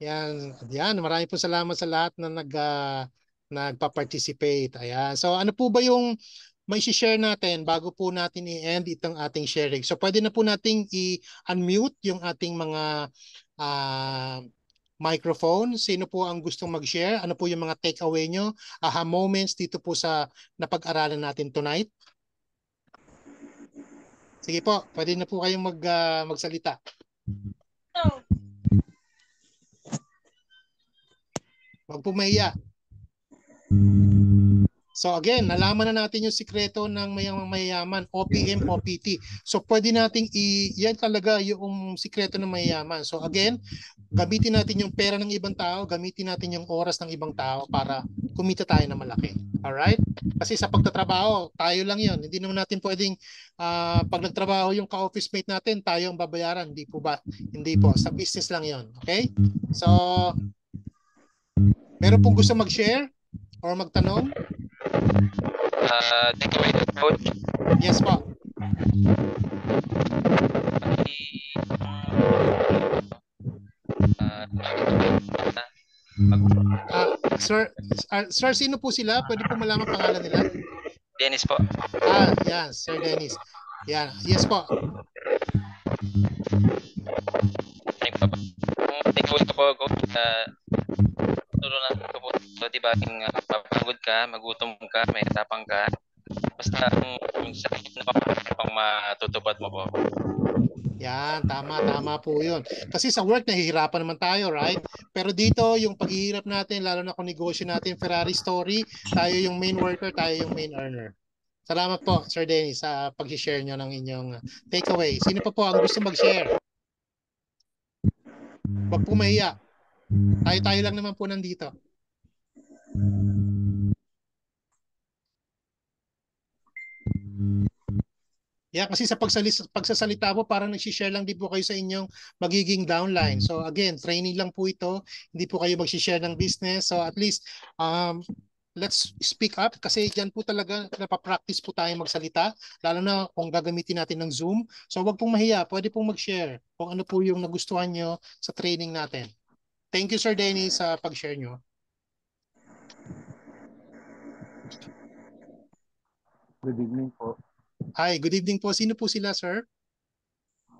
Speaker 1: Yan, yan, maraming po salamat sa lahat na nag uh, nagpa-participate. Ayan. So ano po ba yung may share natin bago po natin i-end itong ating sharing. So pwede na po nating i-unmute yung ating mga uh, microphone. Sino po ang gustong mag-share? Ano po yung mga takeaway nyo? Aha moments dito po sa napag-aralan natin tonight? Sige po, pwede na po kayong mag, uh, magsalita. No. Huwag po mahiya. So again, nalaman na natin yung sikreto ng mayamang mayayaman, OPM, OPT. So pwede nating i yan talaga yung sikreto ng mayayaman. So again, gamitin natin yung pera ng ibang tao, gamitin natin yung oras ng ibang tao para kumita tayo ng malaki. All right? Kasi sa pagtatrabaho, tayo lang 'yon. Hindi naman natin pwedeng uh, pag nagtrabaho yung ka-office mate natin, tayo ang babayaran, hindi po ba? Hindi po, sa business lang 'yon. Okay? So Meron pong gusto mag-share? or magtanong?
Speaker 3: Uh, thank you, Idol Coach.
Speaker 1: Yes po. Uh, sir, uh, sir, sino po sila? Pwede po malaman pangalan nila? Dennis po. Ah, yan, Sir Dennis. Yan, yes po. Thank you po,
Speaker 3: Coach. Uh, matutulungan ko po. So, di ba, yung uh, papagod ka, magutom
Speaker 4: ka, may tapang ka, basta kung sakit na ano ano pang matutupad mo po.
Speaker 1: Yan, tama, tama po yun. Kasi sa work, nahihirapan naman tayo, right? Pero dito, yung paghihirap natin, lalo na kung negosyo natin, Ferrari story, tayo yung main worker, tayo yung main earner. Salamat po, Sir Dennis, sa pag-share nyo ng inyong takeaway. Sino pa po ang gusto mag-share? Huwag po mahiya. Tayo-tayo lang naman po nandito. Yeah, kasi sa pagsalis, pagsasalita po, parang nagsishare lang din po kayo sa inyong magiging downline. So again, training lang po ito. Hindi po kayo magsishare ng business. So at least, um, let's speak up kasi dyan po talaga napapractice po tayo magsalita. Lalo na kung gagamitin natin ng Zoom. So wag pong mahiya, pwede pong mag-share kung ano po yung nagustuhan nyo sa training natin. Thank you Sir Denny sa pag-share nyo. Good evening po. Hi, good evening po. Sino po sila, sir?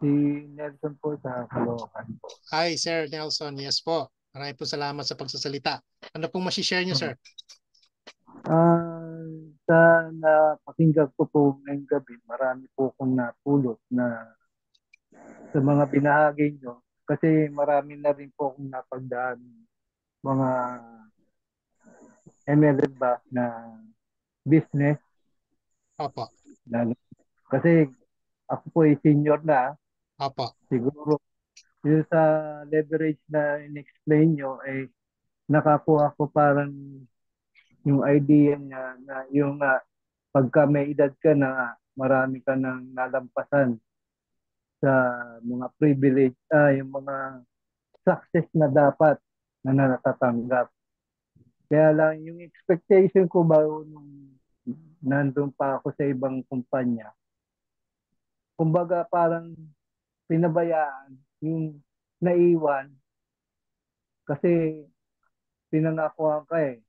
Speaker 1: Si Nelson po sa Caloocan po. Hi, Sir Nelson. Yes po. Maraming po salamat sa pagsasalita. Ano pong masishare nyo, sir?
Speaker 5: Uh, sa napakinggan ko po ngayong gabi, marami po akong natulot na sa mga binahagi nyo kasi marami na rin po akong napagdaan mga emerald ba na business. Apa. Lalo. Kasi ako po ay senior na. Apa. Siguro yung sa leverage na in-explain nyo, eh, nakakuha ko parang yung idea niya na yung uh, pagka may edad ka na marami ka nang nalampasan sa mga privilege, uh, yung mga success na dapat na natatanggap. Kaya lang yung expectation ko ba nung nandun pa ako sa ibang kumpanya, kumbaga parang pinabayaan yung naiwan kasi pinangakuhan ka eh.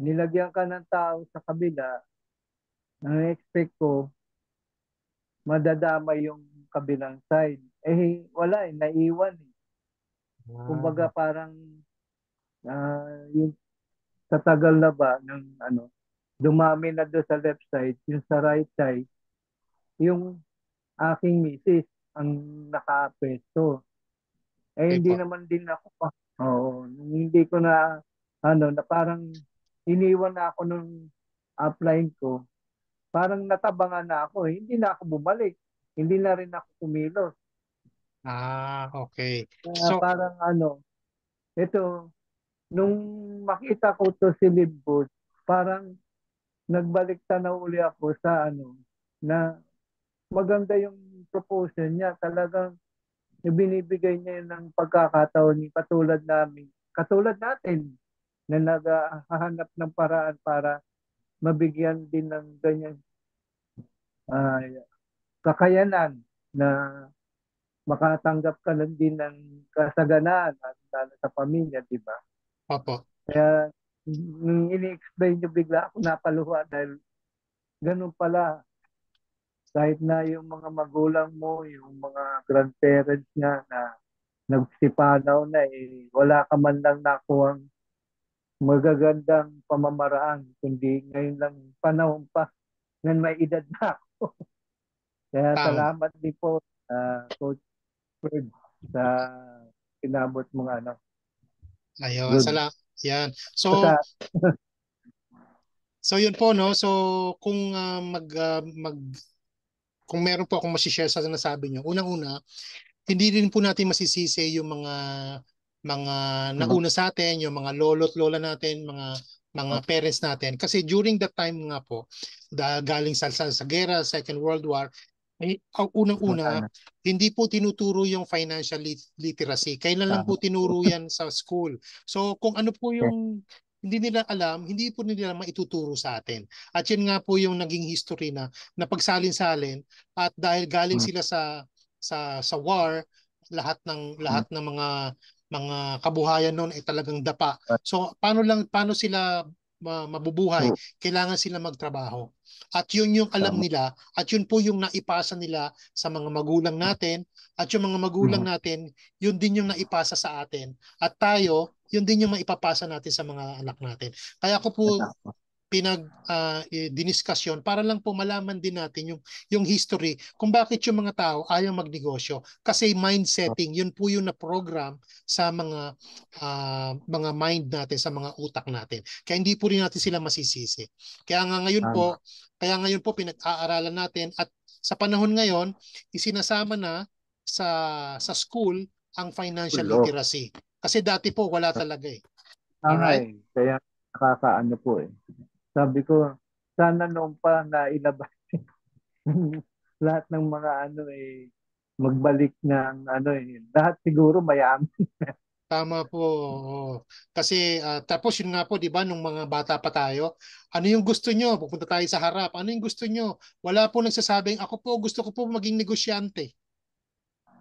Speaker 5: Nilagyan ka ng tao sa kabila, na expect ko, madadama yung kabilang side. Eh, wala eh, naiwan eh. Ah. Kumbaga parang uh, yung sa tagal na ba ng ano, dumami na doon sa left side, yung sa right side, yung aking misis ang nakapesto. Eh, hindi naman din ako pa. Ah, oo, hindi ko na, ano, na parang iniwan na ako nung upline ko. Parang natabangan na ako. Eh. Hindi na ako bumalik hindi na rin ako kumilos.
Speaker 4: Ah, okay. Kaya so, parang
Speaker 5: ano, ito, nung makita ko to si Limbud, parang nagbalik na uli ako sa ano, na maganda yung proposal niya. Talagang binibigay niya yun ng pagkakataon ni katulad namin, katulad natin na naghahanap ng paraan para mabigyan din ng ganyan uh, kakayanan na makatanggap ka lang din ng kasaganaan at lalo sa pamilya, di ba? Opo. Kaya nung ini-explain nyo, bigla ako napaluha dahil ganun pala. Kahit na yung mga magulang mo, yung mga grandparents niya na nagsipanaw na eh, wala ka man lang nakuhang magagandang pamamaraan, kundi ngayon lang panahon pa ngayon may edad na ako. (laughs) Kaya Tama. salamat din po uh, Coach Bird sa inabot mga ano.
Speaker 1: Ayun, salamat. Yan. So, (laughs) so yun po no. So kung uh, mag uh, mag kung meron po akong masishare sa nasabi nyo, unang-una, hindi rin po natin masisisi yung mga mga nauna sa atin, yung mga lolo't lola natin, mga mga parents natin kasi during that time nga po da, galing sa, sa, sa gera, Second World War eh, unang-una, hindi po tinuturo yung financial literacy. Kailan lang po tinuro yan sa school. So kung ano po yung hindi nila alam, hindi po nila maituturo sa atin. At yun nga po yung naging history na napagsalin-salin at dahil galing hmm. sila sa sa sa war, lahat ng hmm. lahat ng mga mga kabuhayan noon ay talagang dapa. So paano lang paano sila ma- mabubuhay, hmm. kailangan sila magtrabaho. At yun yung alam nila at yun po yung naipasa nila sa mga magulang natin at yung mga magulang hmm. natin, yun din yung naipasa sa atin. At tayo, yun din yung maipapasa natin sa mga anak natin. Kaya ako po pinag uh, ah, diniscuss yun para lang po malaman din natin yung yung history kung bakit yung mga tao ayaw magnegosyo kasi mind yun po yung na program sa mga uh, mga mind natin sa mga utak natin kaya hindi po rin natin sila masisisi kaya nga ngayon po kaya ngayon po pinag-aaralan natin at sa panahon ngayon isinasama na sa sa school ang financial literacy kasi dati po wala talaga eh
Speaker 5: all right eh. kaya nakakaano po eh sabi ko, sana noon pa na ilabas (laughs) lahat ng mga ano eh magbalik ng ano eh lahat siguro mayaman. (laughs)
Speaker 1: Tama po. Kasi uh, tapos yun nga po, di ba, nung mga bata pa tayo, ano yung gusto nyo? Pupunta tayo sa harap. Ano yung gusto nyo? Wala po nagsasabing, ako po, gusto ko po maging negosyante.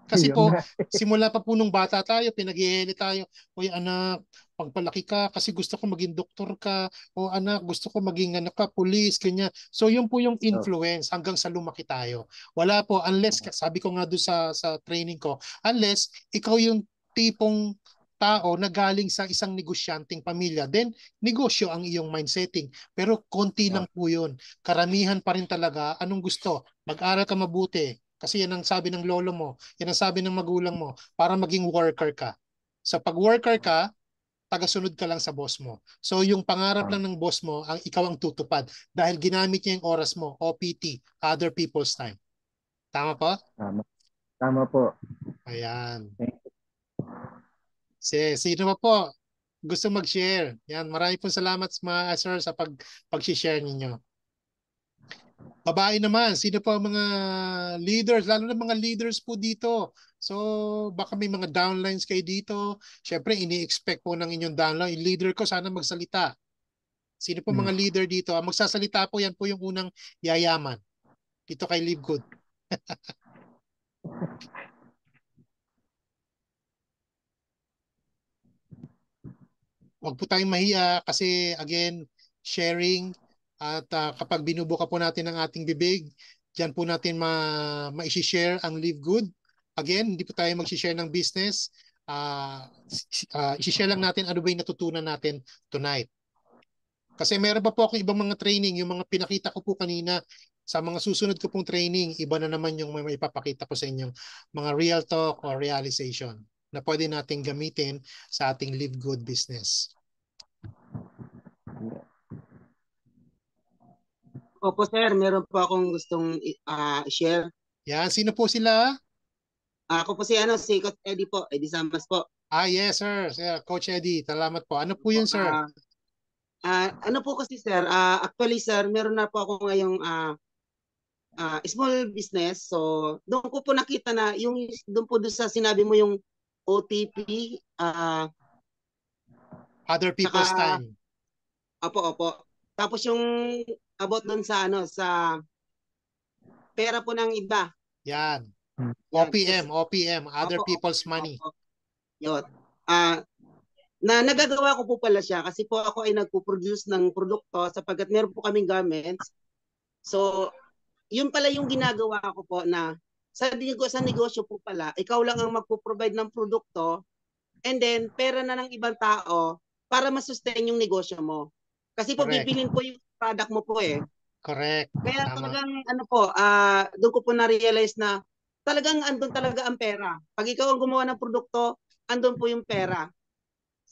Speaker 1: Kasi po, simula pa po nung bata tayo, pinag tayo, Uy anak, pagpalaki ka kasi gusto ko maging doktor ka o anak gusto ko maging ano ka pulis kanya so yun po yung oh. influence hanggang sa lumaki tayo wala po unless mm. sabi ko nga do sa sa training ko unless ikaw yung tipong tao na galing sa isang negosyanteng pamilya then negosyo ang iyong mindsetting pero konti lang po yun karamihan pa rin talaga anong gusto mag-aral ka mabuti kasi yan ang sabi ng lolo mo yan ang sabi ng magulang mo para maging worker ka sa pag-worker ka tagasunod ka lang sa boss mo. So yung pangarap lang ng boss mo ang ikaw ang tutupad dahil ginamit niya yung oras mo, OPT, other people's time. Tama po?
Speaker 5: Tama. Tama po.
Speaker 1: Ayan. Si, sino pa po? Gusto mag-share. Yan, marami pong salamat sa mga sir sa pag pag-share ninyo. Babae naman, sino pa mga leaders, lalo na mga leaders po dito. So baka may mga downlines kayo dito. Siyempre, ini-expect po ng inyong downline. Yung leader ko sana magsalita. Sino po hmm. mga leader dito? Ang magsasalita po, yan po yung unang yayaman. Dito kay Live Good. (laughs) Huwag po tayong mahiya kasi again, sharing at uh, kapag binubuka po natin ang ating bibig, diyan po natin ma ma-share ang live good. Again, hindi po tayo mag-share ng business. Uh, ah, uh, ah, i-share lang natin ano ba yung natutunan natin tonight. Kasi meron pa po ako ibang mga training, yung mga pinakita ko po kanina sa mga susunod ko pong training, iba na naman yung may ipapakita ko sa inyong mga real talk or realization na pwede nating gamitin sa ating live good business.
Speaker 3: Opo sir, meron po akong gustong uh, ah, share.
Speaker 1: Yan, sino po sila?
Speaker 3: Ako po si ano, si Coach Eddie po, Eddie Samas po. Ah, yes sir, sir Coach Eddie, salamat po. Ano po yun sir? Uh, uh, ano po kasi sir, uh, actually sir, meron na po ako ngayong uh, uh, small business. So, doon ko po nakita na yung doon po doon sa sinabi mo yung OTP uh, other people's saka, time. Opo, opo. Tapos yung about doon sa ano sa pera po ng iba. Yan. OPM, hmm. OPM, other opo, people's money. Opo. Ah, uh, na nagagawa ko po pala siya kasi po ako ay nagpo-produce ng produkto sapagkat meron po kaming garments. So, yun pala yung ginagawa ko po na sa, nego- sa negosyo po pala, ikaw lang ang magpo-provide ng produkto and then pera na ng ibang tao para masustain yung negosyo mo. Kasi po Correct. bibilin po yung product mo po eh. Correct. Kaya Tama. talagang ano po, uh, doon ko po na-realize na talagang andun talaga ang pera. Pag ikaw ang gumawa ng produkto, andun po yung pera.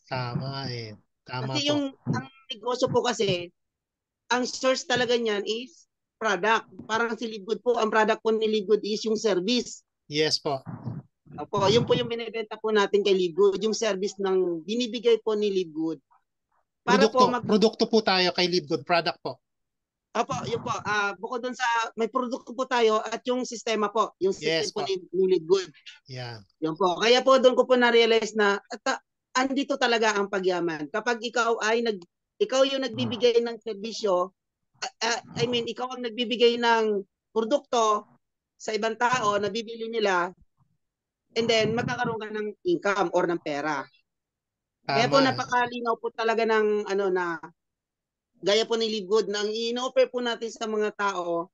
Speaker 1: Tama eh. Tama kasi po. yung
Speaker 3: ang negosyo po kasi, ang source talaga niyan is product. Parang si Ligwood po, ang product po ni Ligwood is yung service. Yes po. Opo, yun po yung binibenta po natin kay Ligwood, yung service ng binibigay po ni Ligwood. Para produkto, po mag-
Speaker 1: produkto po tayo kay Live
Speaker 3: Good product po. Opo, yun po. Uh, bukod doon sa may produkto po tayo at yung sistema po, yung system yes, po, po. ni Live Good. Yeah. Yun po. Kaya po doon ko po na-realize na at, uh, andito talaga ang pagyaman. Kapag ikaw ay nag ikaw yung nagbibigay mm. ng serbisyo, uh, uh, I mean ikaw ang nagbibigay ng produkto sa ibang tao na bibili nila and then magkakaroon ka ng income or ng pera. Tama. Kaya po napakalinaw po talaga ng ano na gaya po ni Livgood na ang inoffer po natin sa mga tao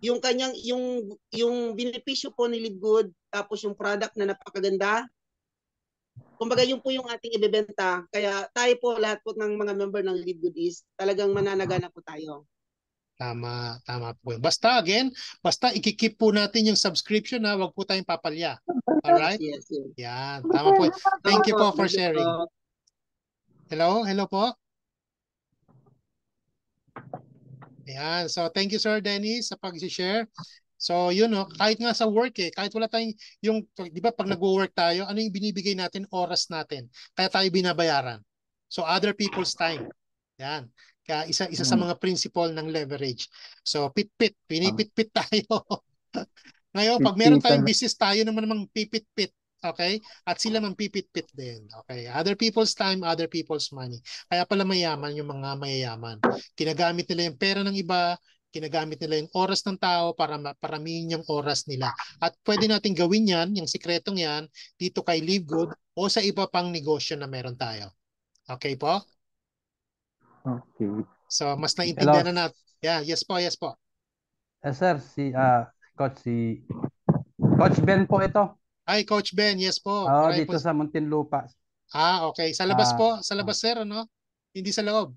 Speaker 3: yung kanyang yung yung benepisyo po ni Livgood tapos yung product na napakaganda kumbaga yun po yung ating ibebenta kaya tayo po lahat po ng mga member ng Livgood is talagang mananaganap po
Speaker 1: tayo Tama, tama po. Basta again, basta ikikip po natin yung subscription na wag po tayong papalya. All right? Yes, yes. Yan, tama po. Thank you po for sharing. Hello, hello po. Ayan. So thank you Sir Dennis sa pag-share. So you know, kahit nga sa work eh, kahit wala tayong yung 'di ba pag nagwo-work tayo, ano yung binibigay natin oras natin. Kaya tayo binabayaran. So other people's time. Yan. Kaya isa isa sa mm. mga principle ng leverage. So pit-pit, pinipit-pit (laughs) tayo. Ngayon, pag meron tayong business, tayo naman namang pipit-pit. Okay? At sila man pipit-pit din. Okay? Other people's time, other people's money. Kaya pala mayaman yung mga mayayaman. Kinagamit nila yung pera ng iba, kinagamit nila yung oras ng tao para paramihin yung oras nila. At pwede natin gawin yan, yung sikretong yan, dito kay Live Good o sa iba pang negosyo na meron tayo. Okay po? Okay. So mas naiintindihan na natin. Yeah, yes po, yes po.
Speaker 4: Eh, sir, si uh, coach si Coach Ben po ito. Ay, Coach Ben, yes po. Oh, ah, Aray dito po. sa Muntinlupa.
Speaker 1: Ah, okay. Sa labas ah, po, sa labas ah. sir, ano? Hindi sa loob.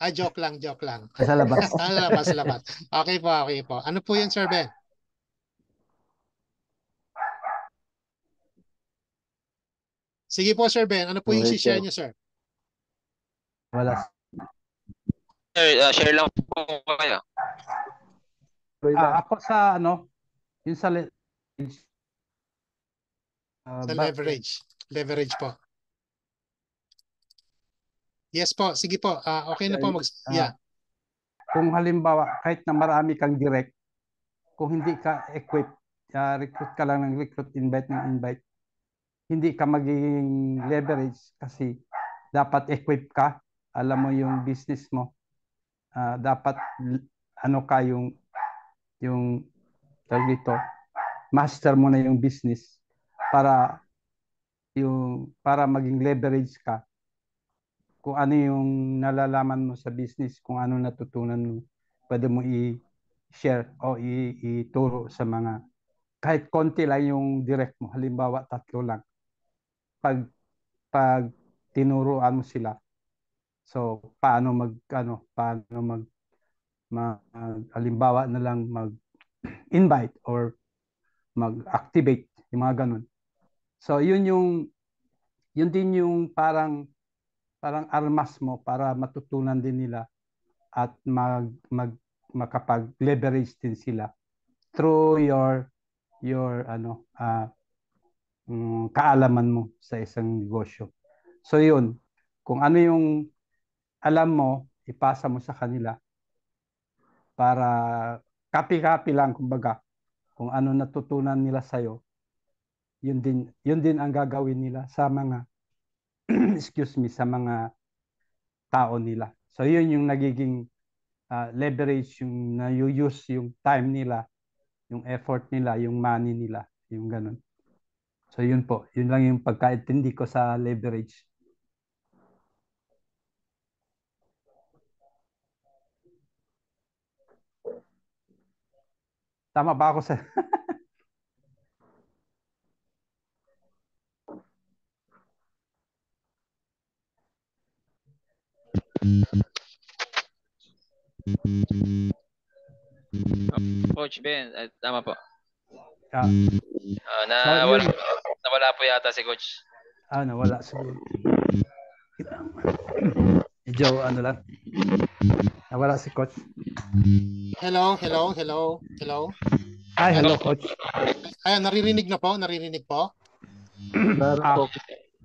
Speaker 1: Ah, joke lang, joke lang. Ah, sa labas. (laughs) sa labas, sa labas. Okay po, okay po. Ano po yun, Sir Ben? Sige po, Sir Ben. Ano po okay, yung share niya, sir?
Speaker 4: Wala, Sir, uh, share lang po kayo. Ah, ah ako sa ano, yung sa le-
Speaker 1: uh, sa leverage. Leverage po. Yes po, sige po. Uh, okay na po mag uh, yeah.
Speaker 4: Kung halimbawa kahit na marami kang direct, kung hindi ka equipped, uh, recruit ka lang ng recruit invite ng invite, hindi ka magiging leverage kasi dapat equipped ka, alam mo yung business mo Ah, dapat ano ka yung yung tawag dito, master mo na yung business para yung para maging leverage ka kung ano yung nalalaman mo sa business, kung ano natutunan mo, pwede mo i-share o ituro sa mga kahit konti lang yung direct mo, halimbawa tatlo lang. Pag pag tinuruan mo sila, So paano mag ano, paano mag halimbawa na lang mag (clears throat) invite or mag-activate yung mga ganun. So yun yung yun din yung parang parang armas mo para matutunan din nila at mag mag makapag-leverage din sila through your your ano uh, kaalaman mo sa isang negosyo. So yun, kung ano yung alam mo, ipasa mo sa kanila para copy-copy lang kumbaga kung ano natutunan nila sa iyo. Yun din yun din ang gagawin nila sa mga (clears throat) excuse me sa mga tao nila. So yun yung nagiging uh, leverage yung na-use yung time nila, yung effort nila, yung money nila, yung ganun. So yun po, yun lang yung pagkaintindi ko sa leverage. Tama ba ako sa... (laughs)
Speaker 3: Coach Ben, uh, tama po.
Speaker 4: Ah. Uh, na, so, wala, nawala po yata si Coach. Ah, nawala siguro. (clears throat) Joe, ano lang. Nawala si Coach.
Speaker 1: Hello, hello, hello, hello.
Speaker 4: Hi, hello, hello Coach.
Speaker 1: Ayan, naririnig na po, naririnig po.
Speaker 4: ah.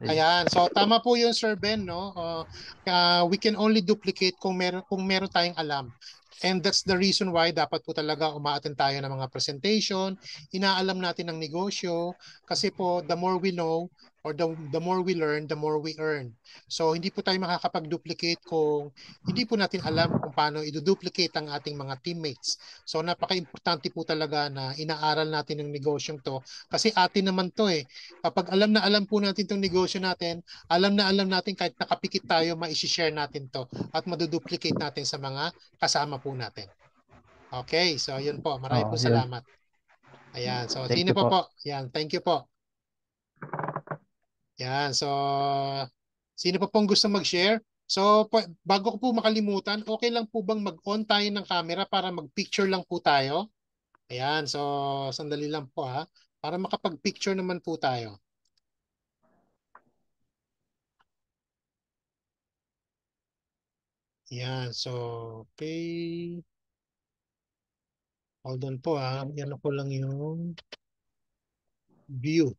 Speaker 1: Ayan, so tama po yung Sir Ben, no? Uh, uh, we can only duplicate kung meron, kung meron tayong alam. And that's the reason why dapat po talaga umaaten tayo ng mga presentation, inaalam natin ang negosyo, kasi po the more we know, or the, the more we learn, the more we earn. So hindi po tayo makakapag-duplicate kung hindi po natin alam kung paano i-duplicate ang ating mga teammates. So napaka-importante po talaga na inaaral natin yung negosyong to kasi atin naman to eh. Kapag alam na alam po natin tong negosyo natin, alam na alam natin kahit nakapikit tayo, mai-share natin to at maduduplicate natin sa mga kasama po natin. Okay, so yun po. Maraming oh, po salamat. Ayan, so thank sino po po? Yan, thank you po. Yan. So, sino pa pong gusto mag-share? So, bago ko po makalimutan, okay lang po bang mag-on tayo ng camera para mag-picture lang po tayo? Ayan. So, sandali lang po ha. Para makapag-picture naman po tayo. Ayan. so okay. Hold on po ah. Yan ko lang yung view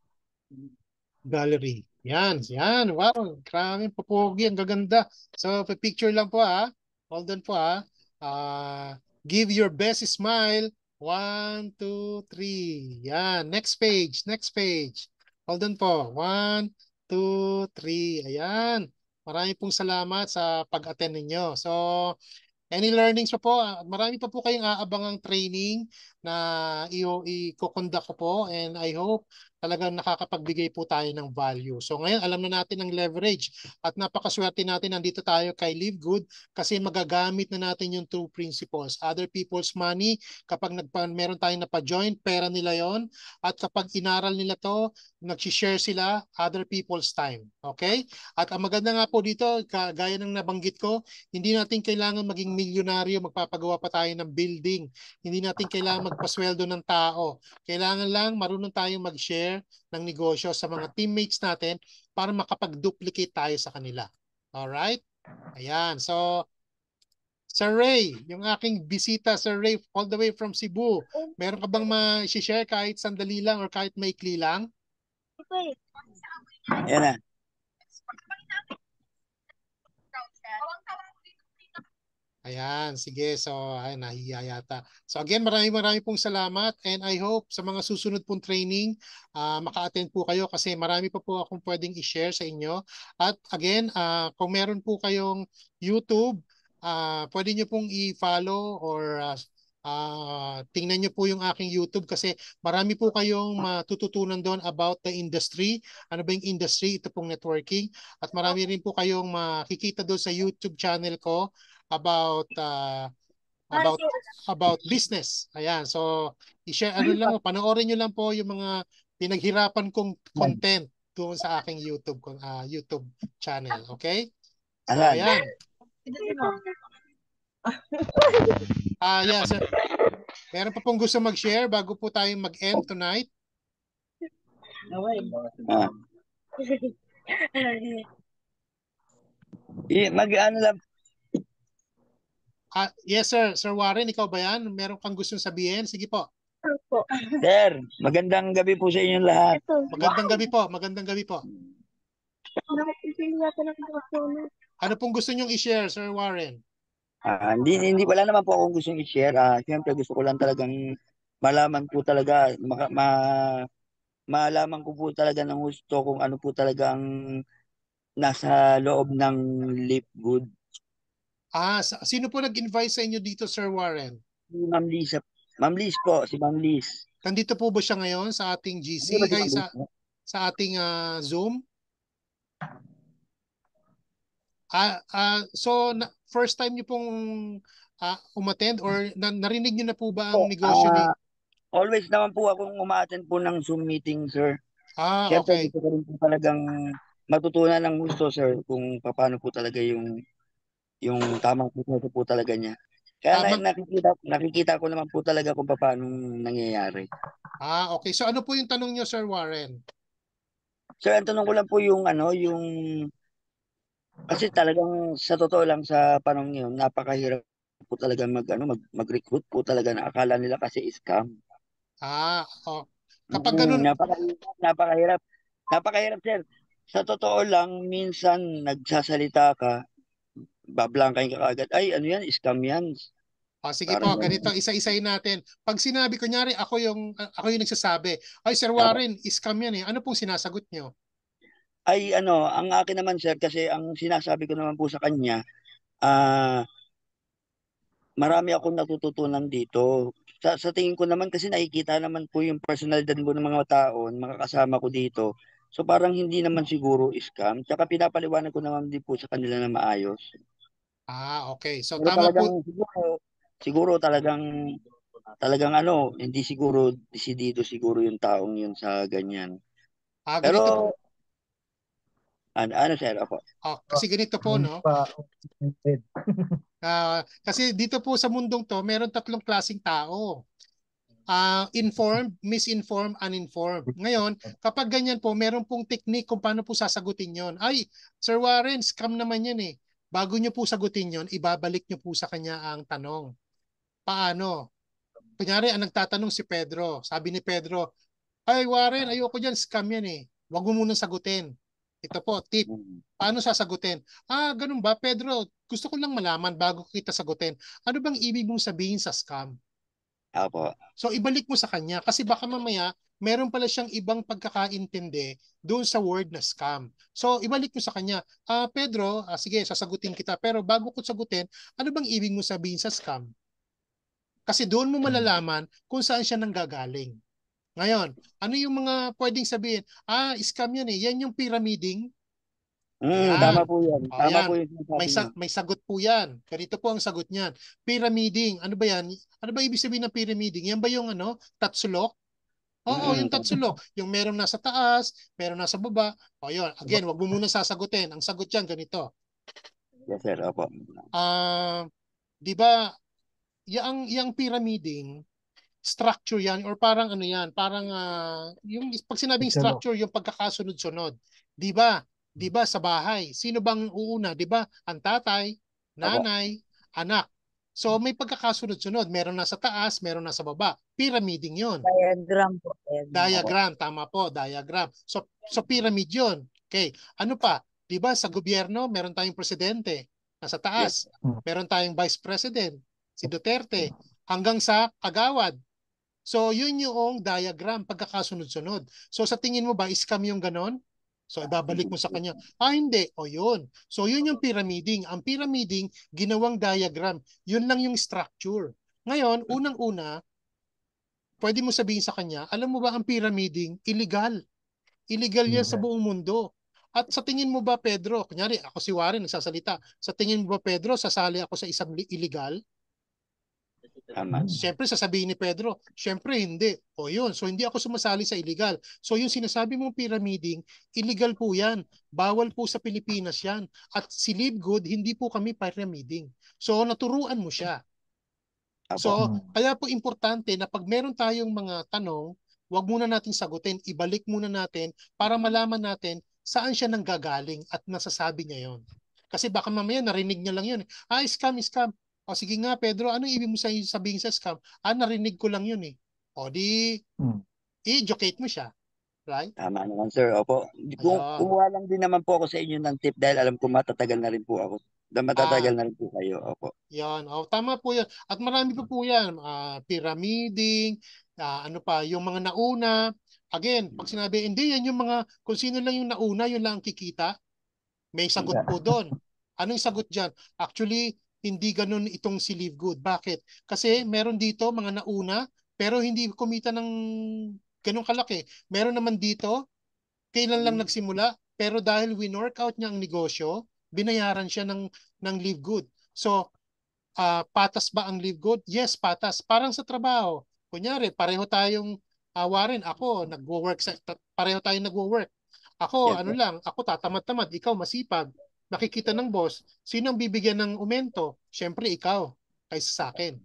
Speaker 1: gallery. Yan, yan. Wow, grabe, papogi. Ang gaganda. So, picture lang po ha. Hold on po ha. Uh, give your best smile. One, two, three. Yan. Next page, next page. Hold on po. One, two, three. Ayan. Marami pong salamat sa pag-attend ninyo. So, any learnings pa po, ah, marami pa po kayong aabangang training na i-conduct ko po and I hope talagang nakakapagbigay po tayo ng value. So ngayon, alam na natin ang leverage at napakaswerte natin nandito tayo kay Live Good kasi magagamit na natin yung true principles. Other people's money, kapag nagpa, meron tayong napajoin, pera nila yon At kapag inaral nila to, nag-share sila other people's time. Okay? At ang maganda nga po dito, gaya ng nabanggit ko, hindi natin kailangan maging milyonaryo, magpapagawa pa tayo ng building. Hindi natin kailangan magpasweldo ng tao. Kailangan lang marunong tayong mag-share share ng negosyo sa mga teammates natin para makapag-duplicate tayo sa kanila. Alright? Ayan. So, Sir Ray, yung aking bisita, Sir Ray, all the way from Cebu. Meron ka bang ma-share kahit sandali lang or kahit maikli lang? Ayan na. Ayan, sige. So, ay, nahiya yata. So again, maraming maraming pong salamat and I hope sa mga susunod pong training, uh, maka-attend po kayo kasi marami pa po akong pwedeng i-share sa inyo. At again, uh, kung meron po kayong YouTube, uh, pwede nyo pong i-follow or uh, uh, tingnan nyo po yung aking YouTube kasi marami po kayong matututunan doon about the industry. Ano ba yung industry? Ito pong networking. At marami rin po kayong makikita doon sa YouTube channel ko about uh, about about business. Ayan. So, i-share ano lang, panoorin niyo lang po yung mga pinaghirapan kong content doon sa aking YouTube uh, YouTube channel, okay? So, ayan. (laughs) Ah, uh, yes. Yeah, so, meron pa pong gusto mag-share bago po tayo mag-end tonight? Ah. Eh, (laughs) mag-ano lang Uh, yes, sir. Sir Warren, ikaw ba yan? Meron kang gustong sabihin? Sige po. po. Sir,
Speaker 2: magandang gabi po sa inyong lahat. Magandang gabi po. Magandang gabi po.
Speaker 1: Ano pong gusto niyong i-share, Sir Warren?
Speaker 2: Ah, hindi, hindi wala naman po akong gustong i-share. Ah, siyempre gusto ko lang talagang malaman po talaga, ma, ma, malaman ko po talaga ng gusto kung ano po talagang
Speaker 1: nasa loob ng Lipgood Ah, sino po nag-invite sa inyo dito, Sir Warren? Si Ma'am Liz. Ma'am Liz po, si Ma'am Liz. Nandito po ba siya ngayon sa ating GC, si guys, sa, sa ating uh, Zoom? Ah, ah, so, na, first time niyo pong uh, umattend or na, narinig niyo na po ba ang po, negosyo uh, ni... Always naman po akong umattend
Speaker 2: po ng Zoom meeting, sir.
Speaker 1: Ah, Siyempre,
Speaker 2: okay. Siyempre, dito rin po talagang matutunan ng gusto, sir, kung paano po talaga yung yung tamang proseso po talaga niya. Kaya Tama. nakikita, nakikita ko naman po talaga kung paano nangyayari.
Speaker 1: Ah, okay. So ano po yung tanong niyo, Sir Warren?
Speaker 2: Sir, ang tanong ko lang po yung ano, yung kasi talagang sa totoo lang sa panong yun, napakahirap po talaga mag ano, mag, mag-recruit po talaga na akala nila kasi scam.
Speaker 5: Ah, oh.
Speaker 2: Kapag mm-hmm. ganun, napakahirap, napakahirap. Napakahirap, sir. Sa totoo lang, minsan nagsasalita ka, bablangkain ka agad, ay ano yan, scam yan.
Speaker 1: O oh, sige Parang po, ganito, isa-isahin natin. Pag sinabi, kunyari, ako yung, ako yung nagsasabi, ay Sir Warren, uh, scam yan eh. Ano pong sinasagot nyo?
Speaker 2: Ay ano, ang akin naman sir, kasi ang sinasabi ko naman po sa kanya, ah, uh, marami akong natututunan dito. Sa, sa tingin ko naman kasi nakikita naman po yung personalidad mo ng mga tao, mga kasama ko dito. So parang hindi naman siguro scam. Tsaka pinapaliwanag ko naman din po sa kanila na maayos.
Speaker 1: Ah, okay. So Pero tama po. Siguro,
Speaker 2: siguro talagang talagang ano, hindi siguro desidido siguro yung taong yun sa ganyan.
Speaker 1: Ah, Pero
Speaker 2: ano, ano sir ako?
Speaker 1: Ah, kasi ganito po no. (laughs) Ah, kasi dito po sa mundong to, meron tatlong klaseng tao. Uh, informed, misinformed, uninformed. Ngayon, kapag ganyan po, meron pong technique kung paano po sasagutin yon. Ay, Sir Warren, scam naman yan eh Bago nyo po sagutin yon, ibabalik nyo po sa kanya ang tanong. Paano? Kunyari, ang nagtatanong si Pedro. Sabi ni Pedro, ay Warren, ayoko dyan, scam yan eh. Huwag mo munang sagutin. Ito po, tip. Mm. Paano sasagutin? Ah, ganun ba, Pedro? Gusto ko lang malaman bago kita sagutin. Ano bang ibig mong sabihin sa scam? Apo. So ibalik mo sa kanya kasi baka mamaya meron pala siyang ibang pagkakaintindi doon sa word na scam. So ibalik mo sa kanya, ah, Pedro, ah, sige, sasagutin kita. Pero bago ko sagutin, ano bang ibig mo sabihin sa scam? Kasi doon mo malalaman kung saan siya nanggagaling. Ngayon, ano yung mga pwedeng sabihin? Ah, scam yan eh. Yan yung pyramiding.
Speaker 2: Mm, tama po yan. tama yan. po yan. May, sa-
Speaker 1: may sagot po yan. Ganito po ang sagot niyan. Pyramiding. Ano ba yan? Ano ba ibig sabihin ng pyramiding? Yan ba yung ano, tatsulok? Oo, mm. yung tatsulok. Yung merong nasa taas, merong nasa baba. O yun, again, wag mo muna sasagutin. Ang sagot yan, ganito. Yes, sir. Opo. Ah, uh, di ba, Yang yang pyramiding, structure yan or parang ano yan, parang uh, yung pag sinabing structure, yung pagkakasunod-sunod. Di ba? 'di ba sa bahay? Sino bang uuna, 'di ba? Ang tatay, nanay, Aba. anak. So hmm. may pagkakasunod-sunod, meron nasa taas, meron nasa baba. Pyramiding 'yon. Diagram po. Diagram, tama po, diagram. So so pyramid 'yon. Okay. Ano pa? 'Di ba sa gobyerno, meron tayong presidente nasa taas. Hmm. Meron tayong vice president, si Duterte, hmm. hanggang sa kagawad. So yun yung diagram pagkakasunod-sunod. So sa tingin mo ba scam yung ganon? So ibabalik mo sa mm-hmm. kanya, ah hindi, o yun. So yun yung pyramiding. Ang pyramiding, ginawang diagram. Yun lang yung structure. Ngayon, mm-hmm. unang-una, pwede mo sabihin sa kanya, alam mo ba ang pyramiding, illegal. Illegal yan sa mm-hmm. buong mundo. At sa tingin mo ba, Pedro, kunyari, ako si Warren, nagsasalita, sa tingin mo ba, Pedro, sasali ako sa isang illegal? Tama. Mm. Siyempre sasabihin ni Pedro, siyempre hindi. O yun, so hindi ako sumasali sa illegal. So yung sinasabi mong pyramiding, illegal po yan. Bawal po sa Pilipinas yan. At si Good, hindi po kami pyramiding. So naturuan mo siya. So kaya po importante na pag meron tayong mga tanong, wag muna natin sagutin, ibalik muna natin para malaman natin saan siya nanggagaling at nasasabi niya yon. Kasi baka mamaya narinig niya lang yun. Ah, scam, scam. O sige nga Pedro, anong ibig mo sabihin sa scam? Ah, narinig ko lang yun eh. O di, hmm. i-educate mo siya. Right?
Speaker 2: Tama naman sir, opo. Kung, kumuha
Speaker 1: lang din naman po ako sa inyo ng tip dahil
Speaker 2: alam ko matatagal na rin po ako. Matatagal ah, na rin po kayo, opo.
Speaker 1: Yan, oh, tama po yan. At marami pa po yan, uh, pyramiding, uh, ano pa, yung mga nauna. Again, pag hmm. sinabi, hindi yan yung mga, kung sino lang yung nauna, yun lang ang kikita. May sagot po doon. Anong sagot dyan? Actually, hindi ganun itong si Live Good. Bakit? Kasi meron dito mga nauna pero hindi kumita ng ganun kalaki. Meron naman dito kailan lang mm. nagsimula pero dahil we winorkout niya ang negosyo, binayaran siya ng ng Live Good. So, uh, patas ba ang Live Good? Yes, patas. Parang sa trabaho. Kunyari, pareho tayong awarin. Ah, uh, ako, nagwo-work sa, pareho tayong nagwo-work. Ako, yes, ano lang, ako tatamad-tamad, ikaw masipag nakikita ng boss, sino ang bibigyan ng umento? Siyempre, ikaw, kaysa sa akin.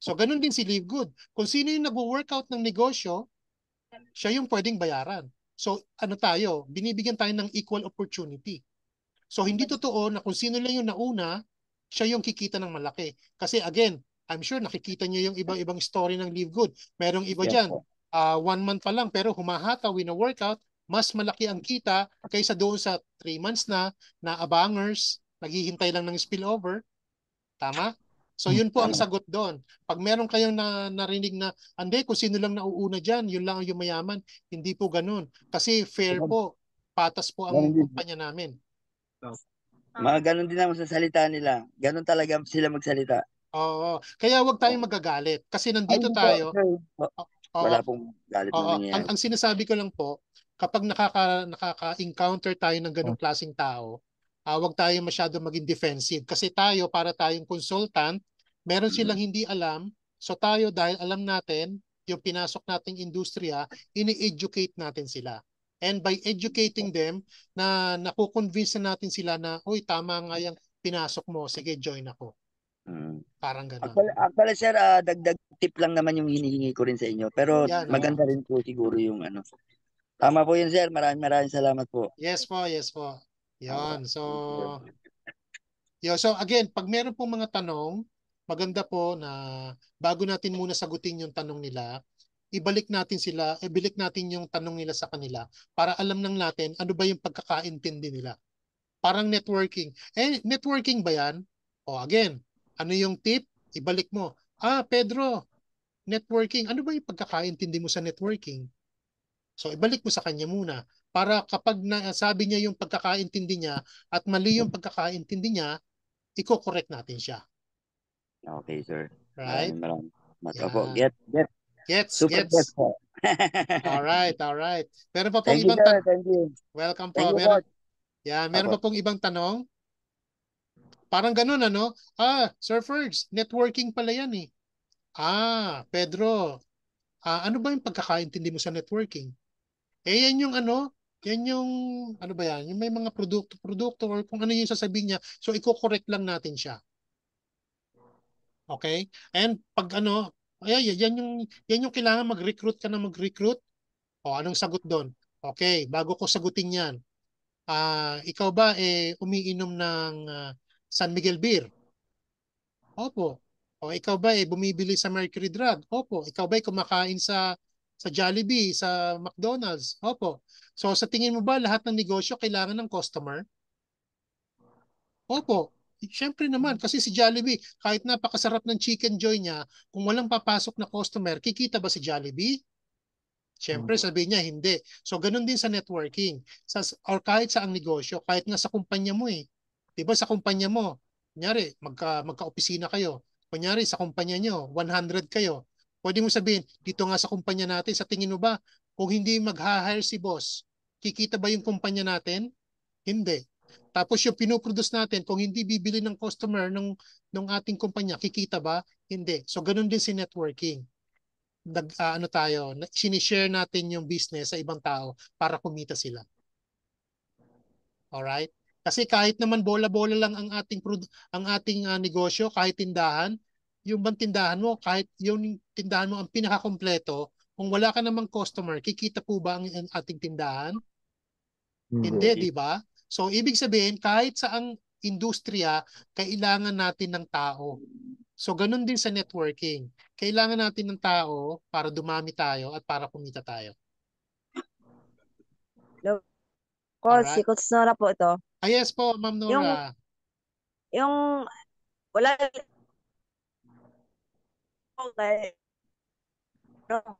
Speaker 1: So, ganun din si Live Good. Kung sino yung nag-workout ng negosyo, siya yung pwedeng bayaran. So, ano tayo? Binibigyan tayo ng equal opportunity. So, hindi totoo na kung sino lang yung nauna, siya yung kikita ng malaki. Kasi again, I'm sure nakikita niyo yung ibang-ibang story ng Live Good. Merong iba yes, dyan, uh, one month pa lang pero humahataw in a workout, mas malaki ang kita kaysa doon sa 3 months na na abangers, naghihintay lang ng spillover. Tama? So yun po ang hmm. sagot doon. Pag meron kayong na, narinig na, hindi, kung sino lang nauuna dyan, yun lang yung mayaman, hindi po ganun. Kasi fair po, patas po ang kumpanya namin. Oh.
Speaker 2: Mga ganun din ang salita nila. Ganun talaga sila magsalita.
Speaker 1: Oo. Kaya wag tayong magagalit kasi nandito tayo.
Speaker 2: Wala pong galit oh, na nangyayari. Ang, ang
Speaker 1: sinasabi ko lang po, kapag nakaka, nakaka-encounter tayo ng ganong oh. klaseng tao, uh, ah, wag tayo masyado maging defensive. Kasi tayo, para tayong consultant, meron silang hindi alam. So tayo, dahil alam natin, yung pinasok nating industriya, ini-educate natin sila. And by educating oh. them, na nakukonvince na natin sila na, uy, tama nga yung pinasok mo, sige, join ako. Mm. Parang gano'n. Actually, actually
Speaker 2: sir, uh, dagdag tip lang naman yung hinihingi ko rin sa inyo. Pero Yan, maganda rin po siguro yung ano, Tama po yun, sir. Maraming maraming salamat po.
Speaker 1: Yes po, yes po. Yan. So, (laughs) yeah, so again, pag meron pong mga tanong, maganda po na bago natin muna sagutin yung tanong nila, ibalik natin sila, ibalik natin yung tanong nila sa kanila para alam nang natin ano ba yung pagkakaintindi nila. Parang networking. Eh, networking ba yan? O again, ano yung tip? Ibalik mo. Ah, Pedro, networking. Ano ba yung pagkakaintindi mo sa networking? So ibalik mo sa kanya muna para kapag nasabi niya yung pagkakaintindi niya at mali yung pagkakaintindi niya, iko-correct natin siya.
Speaker 2: Okay, sir. Right? Um, yeah. get, get. Gets, Super gets. gets
Speaker 1: (laughs) all right, all right. Meron pa pong thank ibang tanong. Welcome po. Thank you, yeah, meron pa pong ibang tanong. Parang ganun ano? Ah, Sir Fergs, networking pala yan eh. Ah, Pedro, ah, ano ba yung pagkakaintindi mo sa networking? Eh yan yung ano, yan yung ano ba yan, yung may mga produkto-produkto or kung ano yung sasabihin niya, so iko correct lang natin siya. Okay? And pag ano, ay yan yung yan yung kailangan mag-recruit ka na mag-recruit. O oh, anong sagot doon? Okay, bago ko sagutin 'yan. Ah, uh, ikaw ba eh umiinom ng uh, San Miguel beer? Opo. O oh, ikaw ba eh bumibili sa Mercury Drug? Opo. Ikaw ba ay eh, kumakain sa sa Jollibee, sa McDonald's. Opo. So sa tingin mo ba lahat ng negosyo kailangan ng customer? Opo. Siyempre naman, kasi si Jollibee, kahit napakasarap ng chicken joy niya, kung walang papasok na customer, kikita ba si Jollibee? Siyempre, mm. sabi niya, hindi. So, ganun din sa networking. Sa, or kahit sa ang negosyo, kahit nga sa kumpanya mo eh. Diba sa kumpanya mo, kunyari, magka, magka-opisina kayo. Kunyari, sa kumpanya nyo, 100 kayo. Pwede mo sabihin, dito nga sa kumpanya natin, sa tingin mo ba, kung hindi mag-hire si boss, kikita ba yung kumpanya natin? Hindi. Tapos yung pinoproduce natin, kung hindi bibili ng customer ng, ng ating kumpanya, kikita ba? Hindi. So, ganun din si networking. Nag, uh, ano tayo, sinishare natin yung business sa ibang tao para kumita sila. Alright? Kasi kahit naman bola-bola lang ang ating ang ating uh, negosyo, kahit tindahan, yung bang tindahan mo, kahit yung tindahan mo ang pinakakompleto, kung wala ka namang customer, kikita po ba ang ating tindahan?
Speaker 5: Mm-hmm. Hindi, di
Speaker 1: ba? So, ibig sabihin, kahit sa ang industriya, kailangan natin ng tao. So, ganun din sa networking. Kailangan natin ng tao para dumami tayo at para kumita tayo. Hello.
Speaker 3: Coach, si Coach Nora po ito. Ah, yes po, Ma'am Nora.
Speaker 2: Yung, yung wala OLED. Ano,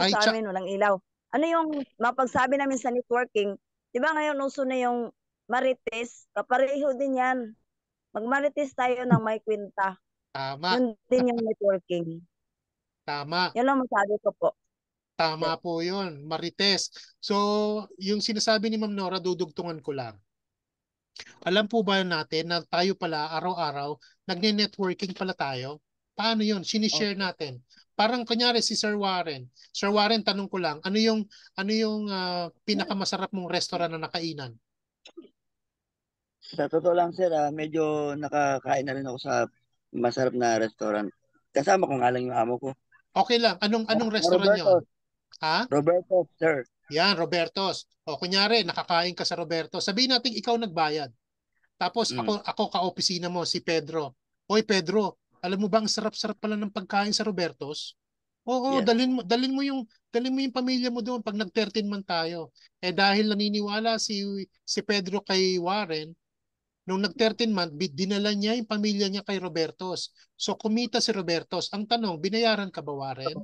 Speaker 2: Ay, sa amin, walang ilaw. Ano yung mapagsabi namin sa networking? Di ba ngayon uso na yung marites? Kapareho din yan. Magmarites tayo ng may kwinta.
Speaker 1: Tama. Yun din yung networking. Tama. Yun lang masabi ko po. Tama okay. po yun. Marites. So, yung sinasabi ni Ma'am Nora, dudugtungan ko lang. Alam po ba natin na tayo pala araw-araw, nagne-networking pala tayo? paano yun? Sinishare oh. natin. Parang kunyari si Sir Warren. Sir Warren, tanong ko lang, ano yung ano yung uh, pinakamasarap mong restaurant na nakainan?
Speaker 2: Sa totoo lang sir, uh, medyo nakakain na rin ako sa masarap na restaurant.
Speaker 1: Kasama ko nga lang yung amo ko. Okay lang. Anong ah, anong restaurant Roberto. yun? Ha? Roberto, sir. Yan, Roberto's. O kunyari, nakakain ka sa Roberto. Sabihin natin ikaw nagbayad. Tapos mm. ako ako ka-opisina mo si Pedro. Hoy Pedro, alam mo ba ang sarap-sarap pala ng pagkain sa Roberto's? Oo, yes. dalin mo dalin mo yung dalin mo yung pamilya mo doon pag nag-13 man tayo. Eh dahil naniniwala si si Pedro kay Warren nung nag-13 month dinala niya yung pamilya niya kay Robertos. So kumita si Robertos. Ang tanong, binayaran ka ba Warren?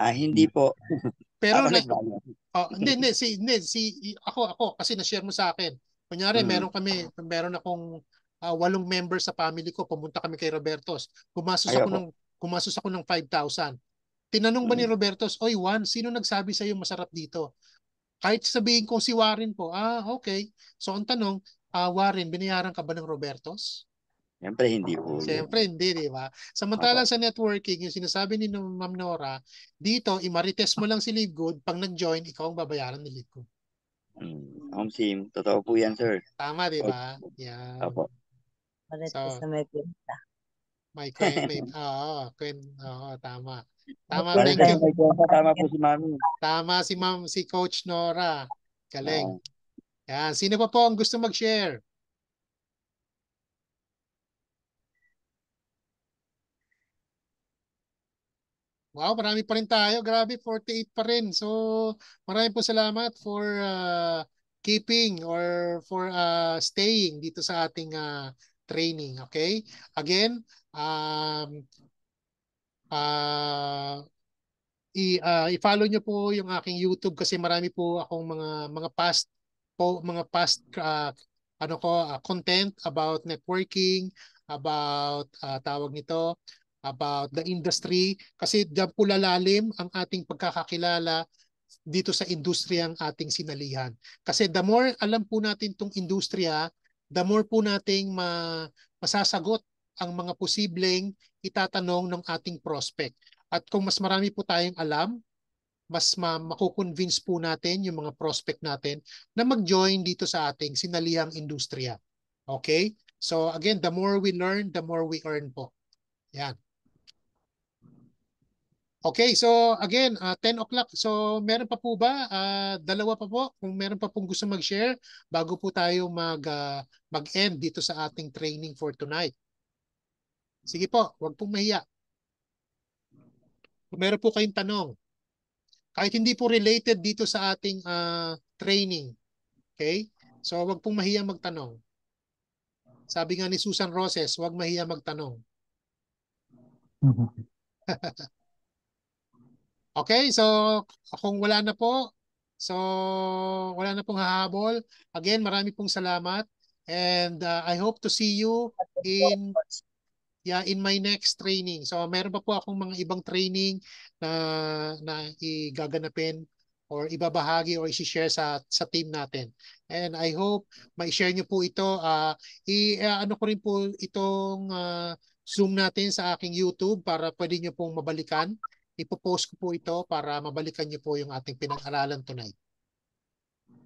Speaker 2: Ah, hindi po.
Speaker 1: Pero na, oh, hindi, hindi, si, hindi, si, ako, ako, kasi na-share mo sa akin. Kunyari, hmm. meron kami, meron akong uh, walong member sa family ko, pumunta kami kay Robertos. Gumastos ako ng gumastos ako ng 5,000. Tinanong ba ni mm. Robertos, "Oy Juan, sino nagsabi sa iyo masarap dito?" Kahit sabihin kong si Warren po, ah, okay. So ang tanong, uh, Warren, binayaran ka ba ng Robertos? Siyempre hindi
Speaker 2: po. Siyempre
Speaker 1: hindi, di ba? Samantala sa networking, yung sinasabi ni Ma'am Nora, dito, imarites mo lang si Livegood, pag nag-join, ikaw ang babayaran ni Livegood.
Speaker 2: Hmm. Home sim, totoo po yan, sir. Tama, di ba? Yan. Apo.
Speaker 1: Marites so, na may kwenta. May kwenta. (laughs) oo, kwen, oo, tama. Tama na yung... May kwenta, tama po si Mami. Tama si Ma'am, si Coach Nora. Galing. Uh, Yan. Sino pa po ang gusto mag-share? Wow, marami pa rin tayo. Grabe, 48 pa rin. So, maraming po salamat for uh, keeping or for uh, staying dito sa ating uh, training. Okay? Again, um, uh, i, uh, i-follow nyo po yung aking YouTube kasi marami po akong mga mga past po mga past uh, ano ko uh, content about networking, about uh, tawag nito, about the industry kasi diyan po lalalim ang ating pagkakakilala dito sa industriyang ating sinalihan. Kasi the more alam po natin tong industriya, the more po nating masasagot ang mga posibleng itatanong ng ating prospect. At kung mas marami po tayong alam, mas ma makukonvince po natin yung mga prospect natin na mag-join dito sa ating sinalihang industriya. Okay? So again, the more we learn, the more we earn po. Yan. Okay, so again, uh, 10 o'clock. So meron pa po ba? Uh, dalawa pa po. Kung meron pa pong gusto mag-share bago po tayo mag, uh, mag-end dito sa ating training for tonight. Sige po, wag pong mahiya. Kung meron po kayong tanong, kahit hindi po related dito sa ating uh, training, okay? So wag pong mahiya magtanong. Sabi nga ni Susan Roses, wag mahiya magtanong. Mm-hmm. (laughs) Okay, so kung wala na po, so wala na pong hahabol. Again, marami pong salamat and uh, I hope to see you in yeah, in my next training. So meron pa po akong mga ibang training na na igaganapin or ibabahagi or i-share sa sa team natin. And I hope mai-share niyo po ito. Uh, i uh, ano ko rin po itong uh, Zoom natin sa aking YouTube para pwede niyo pong mabalikan. Ipopost ko po ito para mabalikan niyo po yung ating pinag-aralan tonight.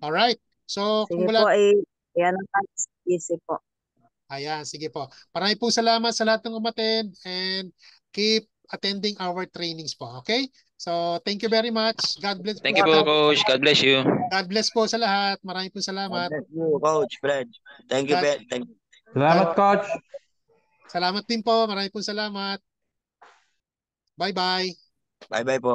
Speaker 1: All right. So, sige kung wala... po, eh, yan ang easy po. Ayan, sige po. Maraming po salamat sa lahat ng umaten and keep attending our trainings po, okay? So, thank you very much. God bless Thank po. you po,
Speaker 3: Coach. God bless you.
Speaker 1: God bless po sa lahat. Maraming po salamat. Thank you, Coach Fred. Thank you, Ben. Thank you.
Speaker 3: Salamat, Coach.
Speaker 1: Salamat din po. Maraming po salamat. Bye-bye.
Speaker 2: 拜拜不。